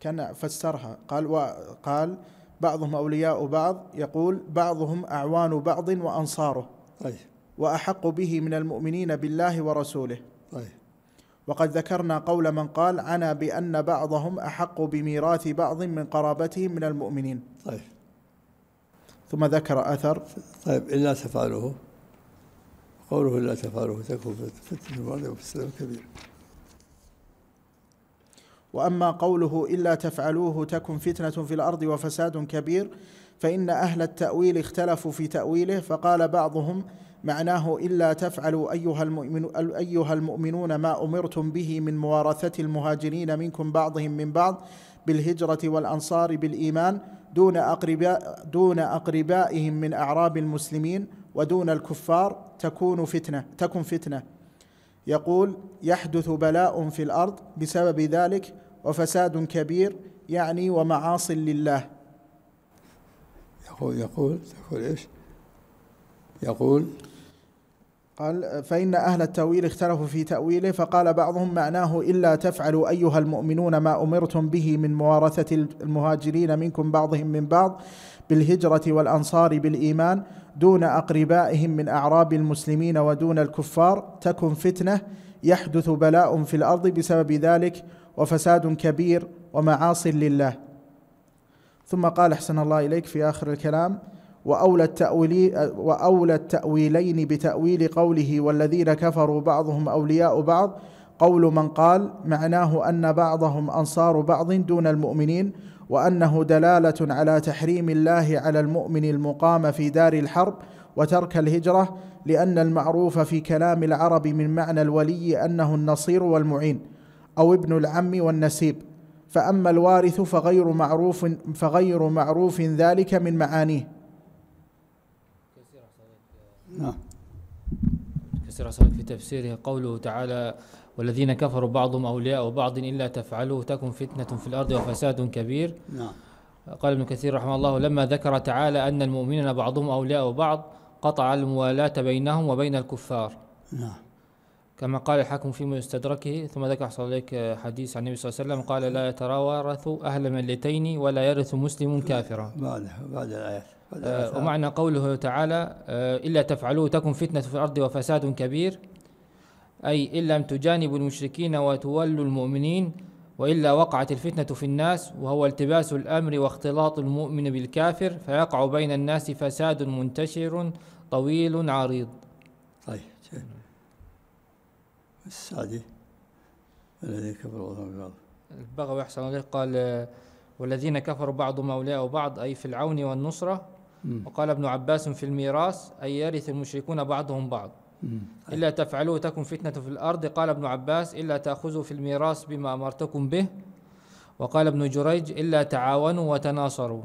كان فسرها قال وقال بعضهم أولياء بعض يقول بعضهم أعوان بعض وأنصاره طيب وأحق به من المؤمنين بالله ورسوله طيب وقد ذكرنا قول من قال عنا بأن بعضهم أحق بميراث بعض من قرابتهم من المؤمنين طيب ثم ذكر أثر طيب إلا تفعله قوله لا تفعله تكون فتنة وعليه وفسلام كبير واما قوله الا تفعلوه تكن فتنه في الارض وفساد كبير فان اهل التاويل اختلفوا في تاويله فقال بعضهم معناه الا تفعلوا ايها المؤمن ايها المؤمنون ما امرتم به من موارثه المهاجرين منكم بعضهم من بعض بالهجره والانصار بالايمان دون اقرباء دون اقربائهم من اعراب المسلمين ودون الكفار تكون فتنه تكن فتنه يقول يحدث بلاء في الارض بسبب ذلك وفساد كبير يعني ومعاص لله يقول يقول يقول ايش؟ يقول قال فإن أهل التأويل اختلفوا في تأويله فقال بعضهم معناه إلا تفعلوا أيها المؤمنون ما أمرتم به من موارثة المهاجرين منكم بعضهم من بعض بالهجرة والأنصار بالإيمان دون أقربائهم من أعراب المسلمين ودون الكفار تكن فتنة يحدث بلاء في الأرض بسبب ذلك وفساد كبير ومعاصي لله ثم قال أحسن الله إليك في آخر الكلام وأولى, التأويلي وأولى التأويلين بتأويل قوله والذين كفروا بعضهم أولياء بعض قول من قال معناه أن بعضهم أنصار بعض دون المؤمنين وانه دلاله على تحريم الله على المؤمن المقام في دار الحرب وترك الهجره لان المعروف في كلام العرب من معنى الولي انه النصير والمعين او ابن العم والنسيب فاما الوارث فغير معروف فغير معروف ذلك من معانيه نعم في تفسيره قوله تعالى والذين كفروا بعضهم أولياء بعض إلا تفعلوه تكن فتنة في الأرض وفساد كبير نعم قال ابن كثير رحمه الله لما ذكر تعالى أن المؤمنين بعضهم أولياء بعض قطع الموالاة بينهم وبين الكفار نعم كما قال الحاكم في مستدركه ثم ذكر صلى الله عليه حديث عن النبي صلى الله عليه وسلم قال لا يتراورث أهل ملتين ولا يرث مسلم كافرا بعد بعد الآيات ومعنى قوله تعالى آه، إلا تفعلوه تكن فتنة في الأرض وفساد كبير أي إن لم تجانبوا المشركين وتولوا المؤمنين وإلا وقعت الفتنة في الناس وهو التباس الأمر واختلاط المؤمن بالكافر فيقع بين الناس فساد منتشر طويل عريض طيب السعدي الذي كفر بعض البغوي أحسن عليه قال والذين كفروا بعضهم أولياء بعض أي في العون والنصرة وقال ابن عباس في الميراث أي يرث المشركون بعضهم بعض إلا تفعلوه تكن فتنة في الأرض قال ابن عباس إلا تأخذوا في الميراث بما أمرتكم به وقال ابن جريج إلا تعاونوا وتناصروا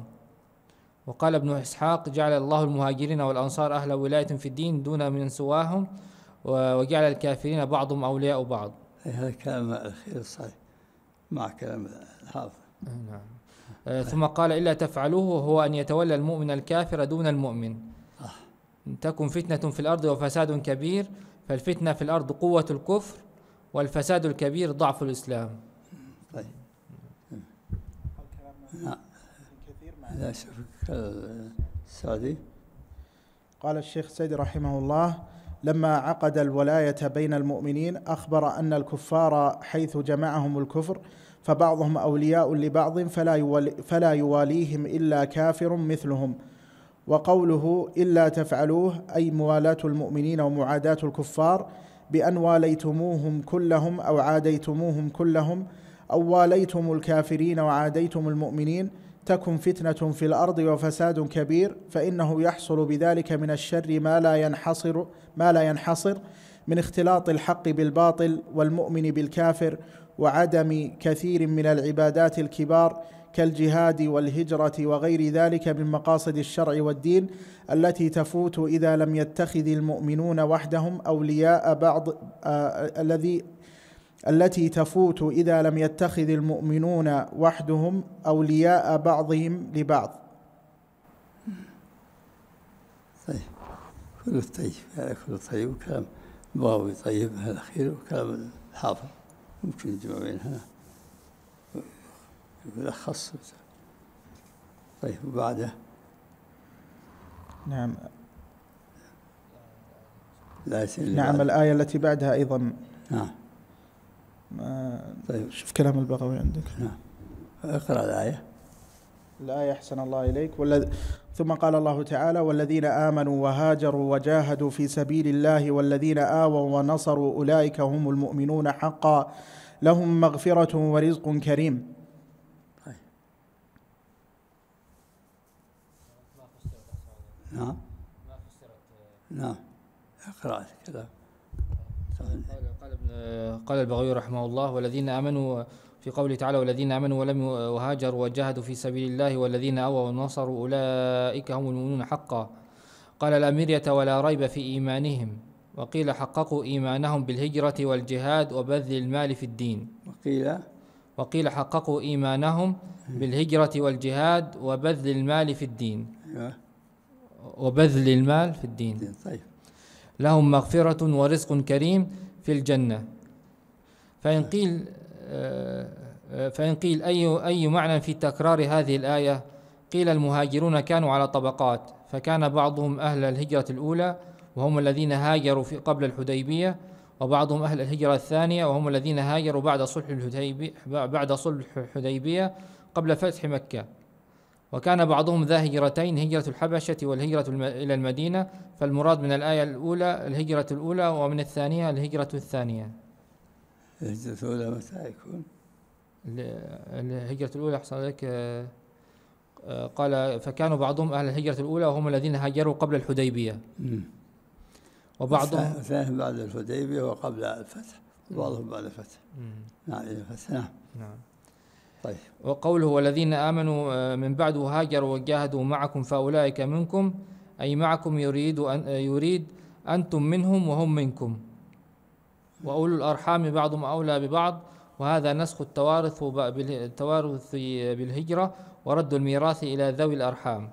وقال ابن إسحاق جعل الله المهاجرين والأنصار أهل ولاية في الدين دون من سواهم وجعل الكافرين بعضهم أولياء بعض إيه، هذا كلام أخير صحيح مع كلام الحافظ نعم آه، ثم قال إلا تفعلوه هو أن يتولى المؤمن الكافر دون المؤمن تكن فتنة في الأرض وفساد كبير فالفتنة في الأرض قوة الكفر والفساد الكبير ضعف الإسلام طيب السعودي قال الشيخ سيد رحمه الله لما عقد الولاية بين المؤمنين أخبر أن الكفار حيث جمعهم الكفر فبعضهم أولياء لبعض فلا, يولي فلا يواليهم إلا كافر مثلهم وقوله إلا تفعلوه أي موالاة المؤمنين ومعاداة الكفار بأن واليتموهم كلهم أو عاديتموهم كلهم أو واليتم الكافرين وعاديتم المؤمنين تكن فتنة في الأرض وفساد كبير فإنه يحصل بذلك من الشر ما لا ينحصر ما لا ينحصر من اختلاط الحق بالباطل والمؤمن بالكافر وعدم كثير من العبادات الكبار كالجهاد والهجرة وغير ذلك من مقاصد الشرع والدين التي تفوت إذا لم يتخذ المؤمنون وحدهم أولياء بعض آه الذي التي تفوت إذا لم يتخذ المؤمنون وحدهم أولياء بعضهم لبعض طيب كل طيب هذا طيب وكلام الواوي طيب هذا خير وكلام الحافظ ممكن نجمع بينها بالاخص طيب وبعده نعم لا نعم بعد. الآية التي بعدها أيضا نعم طيب شوف كلام البغوي عندك نعم اقرأ الآية الآية أحسن الله إليك والذ... ثم قال الله تعالى والذين آمنوا وهاجروا وجاهدوا في سبيل الله والذين آووا ونصروا أولئك هم المؤمنون حقا لهم مغفرة ورزق كريم نعم ما فسرت نعم اقرا كلام قال قال البغوي رحمه الله والذين امنوا في قوله تعالى والذين امنوا ولم وهاجروا وجاهدوا في سبيل الله والذين اووا ونصروا اولئك هم المؤمنون حقا قال مرية ولا ريب في ايمانهم وقيل حققوا ايمانهم بالهجره والجهاد وبذل المال في الدين وقيل وقيل حققوا ايمانهم بالهجره والجهاد وبذل المال في الدين أيوة. وبذل المال في الدين طيب لهم مغفرة ورزق كريم في الجنة فإن قيل آه، فإن قيل أي أي معنى في تكرار هذه الآية قيل المهاجرون كانوا على طبقات فكان بعضهم أهل الهجرة الأولى وهم الذين هاجروا في قبل الحديبية وبعضهم أهل الهجرة الثانية وهم الذين هاجروا بعد صلح الحديبية بعد صلح الحديبية قبل فتح مكة وكان بعضهم ذا هجرتين هجرة الحبشة والهجرة إلى المدينة فالمراد من الآية الأولى الهجرة الأولى ومن الثانية الهجرة الثانية الهجرة الأولى متى يكون؟ الهجرة الأولى أحسن لك آه، آه، قال فكانوا بعضهم أهل الهجرة الأولى وهم الذين هاجروا قبل الحديبية وبعضهم الثاني بعد الحديبية وقبل الفتح بعضهم بعد الفتح نعم،, نعم, نعم. طيب وقوله والذين آمنوا آه، من بعد وهاجروا وجاهدوا معكم فأولئك منكم أي معكم يريد أن آه، يريد أنتم منهم وهم منكم وأولو الأرحام بعضهم أولى ببعض وهذا نسخ التوارث التوارث بالهجرة ورد الميراث إلى ذوي الأرحام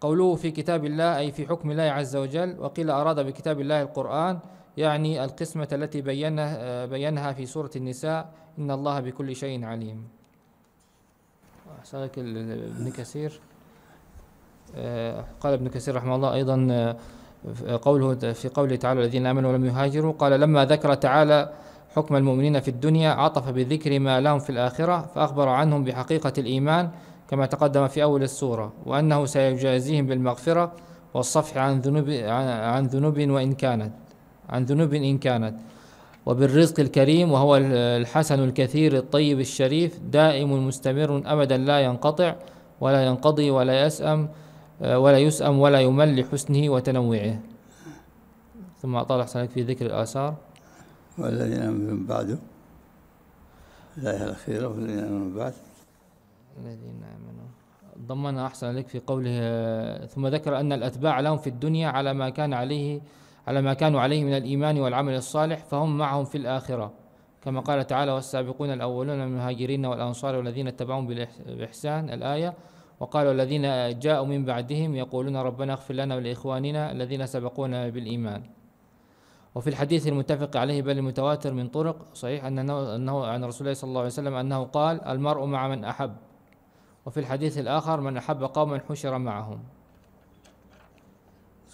قوله في كتاب الله أي في حكم الله عز وجل وقيل أراد بكتاب الله القرآن يعني القسمة التي بينها آه، بينها في سورة النساء إن الله بكل شيء عليم أحسنك ابن كثير آه، قال ابن كثير رحمه الله أيضا آه، قوله في قوله تعالى الذين آمنوا ولم يهاجروا قال لما ذكر تعالى حكم المؤمنين في الدنيا عطف بذكر ما لهم في الآخرة فأخبر عنهم بحقيقة الإيمان كما تقدم في أول السورة وأنه سيجازيهم بالمغفرة والصفح عن ذنوب عن ذنوب وإن كانت عن ذنوب إن كانت وبالرزق الكريم وهو الحسن الكثير الطيب الشريف دائم مستمر أبدا لا ينقطع ولا ينقضي ولا يسأم آه، ولا يسأم ولا يمل لحسنه وتنوعه ثم أطال أحسنك في ذكر الآثار والذين آمنوا من بعده الآية الأخيرة والذين آمنوا من بعد الذين آمنوا ضمن أحسن لك في قوله آه، ثم ذكر أن الأتباع لهم في الدنيا على ما كان عليه على ما كانوا عليه من الإيمان والعمل الصالح فهم معهم في الآخرة كما قال تعالى والسابقون الأولون من المهاجرين والأنصار والذين اتبعهم بإحسان الآية وقالوا الذين جاءوا من بعدهم يقولون ربنا اغفر لنا ولإخواننا الذين سبقونا بالإيمان وفي الحديث المتفق عليه بل المتواتر من طرق صحيح أنه, أنه عن رسول الله صلى الله عليه وسلم أنه قال المرء مع من أحب وفي الحديث الآخر من أحب قوما حشر معهم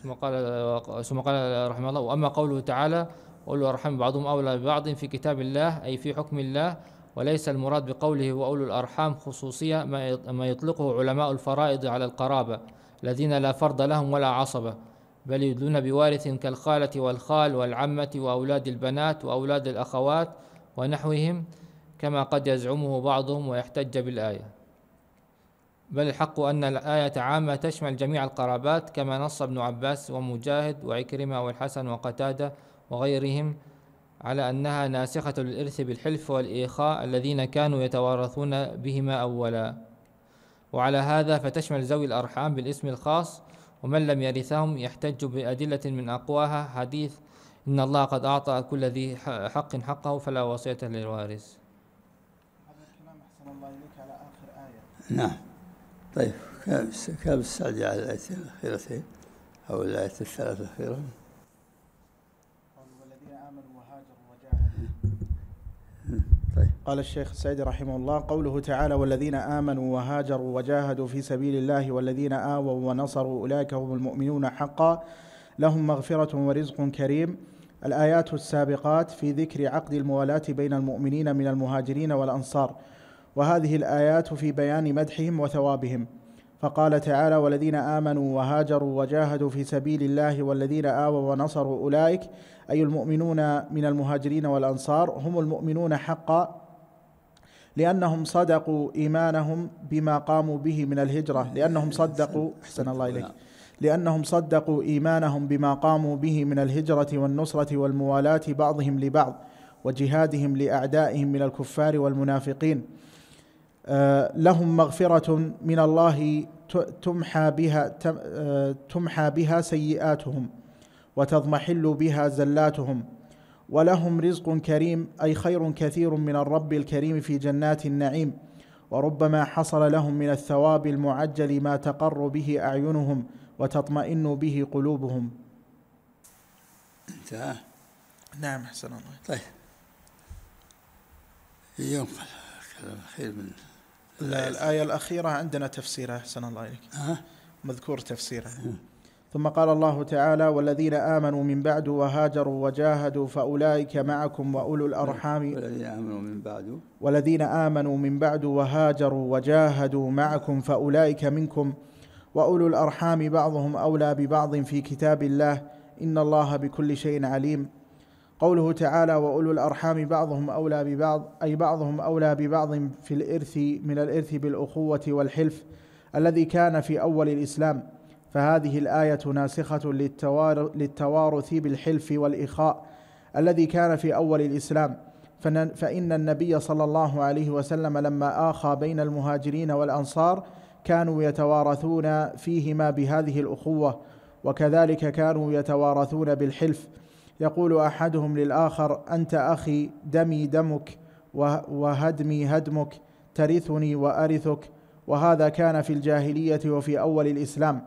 ثم قال ثم قال رحمه الله واما قوله تعالى واولو الارحام بعضهم اولى ببعض في كتاب الله اي في حكم الله وليس المراد بقوله واولو الارحام خصوصيه ما يطلقه علماء الفرائض على القرابه الذين لا فرض لهم ولا عصبه بل يدلون بوارث كالخاله والخال والعمه واولاد البنات واولاد الاخوات ونحوهم كما قد يزعمه بعضهم ويحتج بالايه بل الحق أن الآية عامة تشمل جميع القرابات كما نص ابن عباس ومجاهد وعكرمة والحسن وقتادة وغيرهم على أنها ناسخة للإرث بالحلف والإيخاء الذين كانوا يتوارثون بهما أولا وعلى هذا فتشمل ذوي الأرحام بالاسم الخاص ومن لم يرثهم يحتج بأدلة من أقواها حديث إن الله قد أعطى كل ذي حق حقه فلا وصية للوارث هذا الكلام أحسن الله إليك على آخر آية نعم طيب كان السعدي على الآيتين الأخيرتين أو الآية الثلاث الأخيرة طيب. قال الشيخ السعدي رحمه الله قوله تعالى والذين آمنوا وهاجروا وجاهدوا في سبيل الله والذين آووا ونصروا أولئك هم المؤمنون حقا لهم مغفرة ورزق كريم الآيات السابقات في ذكر عقد الموالاة بين المؤمنين من المهاجرين والأنصار وهذه الايات في بيان مدحهم وثوابهم فقال تعالى والذين امنوا وهاجروا وجاهدوا في سبيل الله والذين اووا ونصروا اولئك اي المؤمنون من المهاجرين والانصار هم المؤمنون حقا لانهم صدقوا ايمانهم بما قاموا به من الهجره لانهم صدقوا احسن الله اليك لانهم صدقوا ايمانهم بما قاموا به من الهجره والنصره والموالاه بعضهم لبعض وجهادهم لاعدائهم من الكفار والمنافقين آه، لهم مغفرة من الله تمحى بها آه، تمحى بها سيئاتهم وتضمحل بها زلاتهم ولهم رزق كريم أي خير كثير من الرب الكريم في جنات النعيم وربما حصل لهم من الثواب المعجل ما تقر به أعينهم وتطمئن به قلوبهم انتهى نعم احسن الله طيب ينقل كلام خير من لا الآية الأخيرة عندنا تفسيرها أحسن الله إليك مذكور تفسيرها ثم قال الله تعالى والذين آمنوا من بعد وهاجروا وجاهدوا فأولئك معكم وأولو الأرحام والذين آمنوا من بعد والذين آمنوا من بعد وهاجروا وجاهدوا معكم فأولئك منكم وأولو الأرحام بعضهم أولى ببعض في كتاب الله إن الله بكل شيء عليم قوله تعالى واولو الارحام بعضهم اولى ببعض اي بعضهم اولى ببعض في الارث من الارث بالاخوه والحلف الذي كان في اول الاسلام فهذه الايه ناسخه للتوارث بالحلف والاخاء الذي كان في اول الاسلام فان النبي صلى الله عليه وسلم لما اخى بين المهاجرين والانصار كانوا يتوارثون فيهما بهذه الاخوه وكذلك كانوا يتوارثون بالحلف يقول احدهم للاخر انت اخي دمي دمك وهدمي هدمك ترثني وارثك وهذا كان في الجاهليه وفي اول الاسلام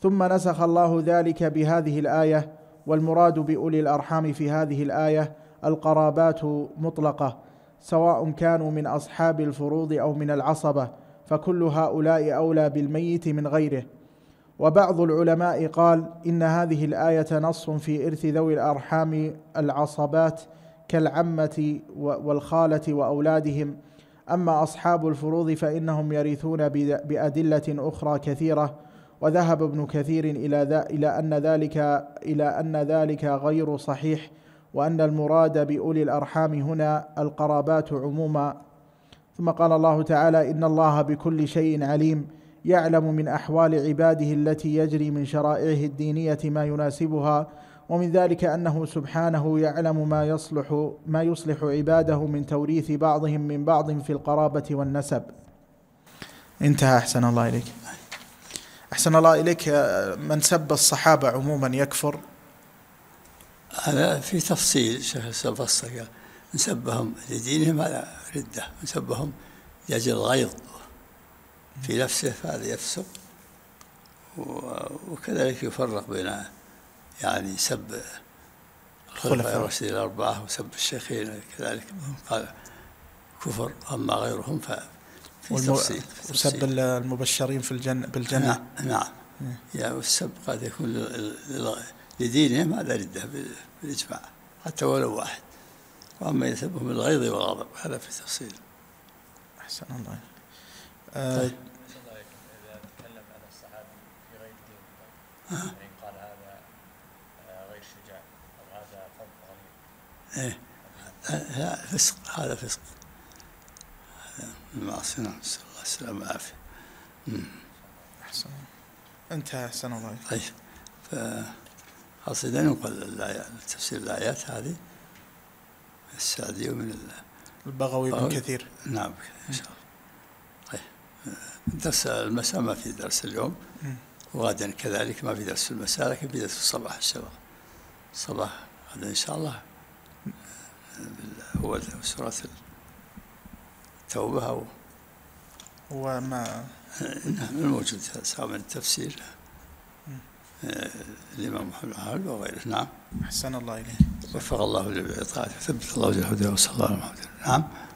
ثم نسخ الله ذلك بهذه الايه والمراد باولي الارحام في هذه الايه القرابات مطلقه سواء كانوا من اصحاب الفروض او من العصبه فكل هؤلاء اولى بالميت من غيره وبعض العلماء قال إن هذه الآية نص في إرث ذوي الأرحام العصبات كالعمة والخالة وأولادهم أما أصحاب الفروض فإنهم يرثون بأدلة أخرى كثيرة وذهب ابن كثير إلى إلى أن ذلك إلى أن ذلك غير صحيح وأن المراد بأولي الأرحام هنا القرابات عموما ثم قال الله تعالى إن الله بكل شيء عليم يعلم من احوال عباده التي يجري من شرائعه الدينيه ما يناسبها ومن ذلك انه سبحانه يعلم ما يصلح ما يصلح عباده من توريث بعضهم من بعض في القرابه والنسب. انتهى احسن الله اليك. احسن الله اليك من سب الصحابه عموما يكفر؟ هذا في تفصيل شيخ الاسلام فصل من سبهم لدينهم على رده، من سبهم يجد الغيظ في نفسه فهذا يفسق وكذلك يفرق بين يعني سب الخلفاء الراشدين الأربعة وسب الشيخين كذلك قال كفر أما غيرهم ف وسب المبشرين في الجنة بالجنة نعم, نعم. يعني والسب قد يكون لدينهم هذا ردة بالإجماع حتى ولو واحد وأما يسبهم بالغيظ والغضب هذا في تفصيل أحسن الله أه طيب. قال هذا غير شجاع او هذا فرد غريب ايه هذا فسق هذا فسق المعصية نعم نسأل الله السلامة والعافية أحسن انتهى أحسن الله طيب فقصد أن يقل تفسير الآيات هذه السعدي ومن البغوي بن كثير نعم إن شاء الله طيب درس المساء ما في درس اليوم مم. وغدا كذلك ما في درس في المساء لكن في درس في الصباح السبق الصباح غدا إن شاء الله هو سورة التوبة أو وما نعم الموجود سواء من التفسير آه، الإمام محمد العهد وغيره نعم أحسن الله اليه وفق الله للطاعة ثبت الله جل وعلا وصلى الله على محمد نعم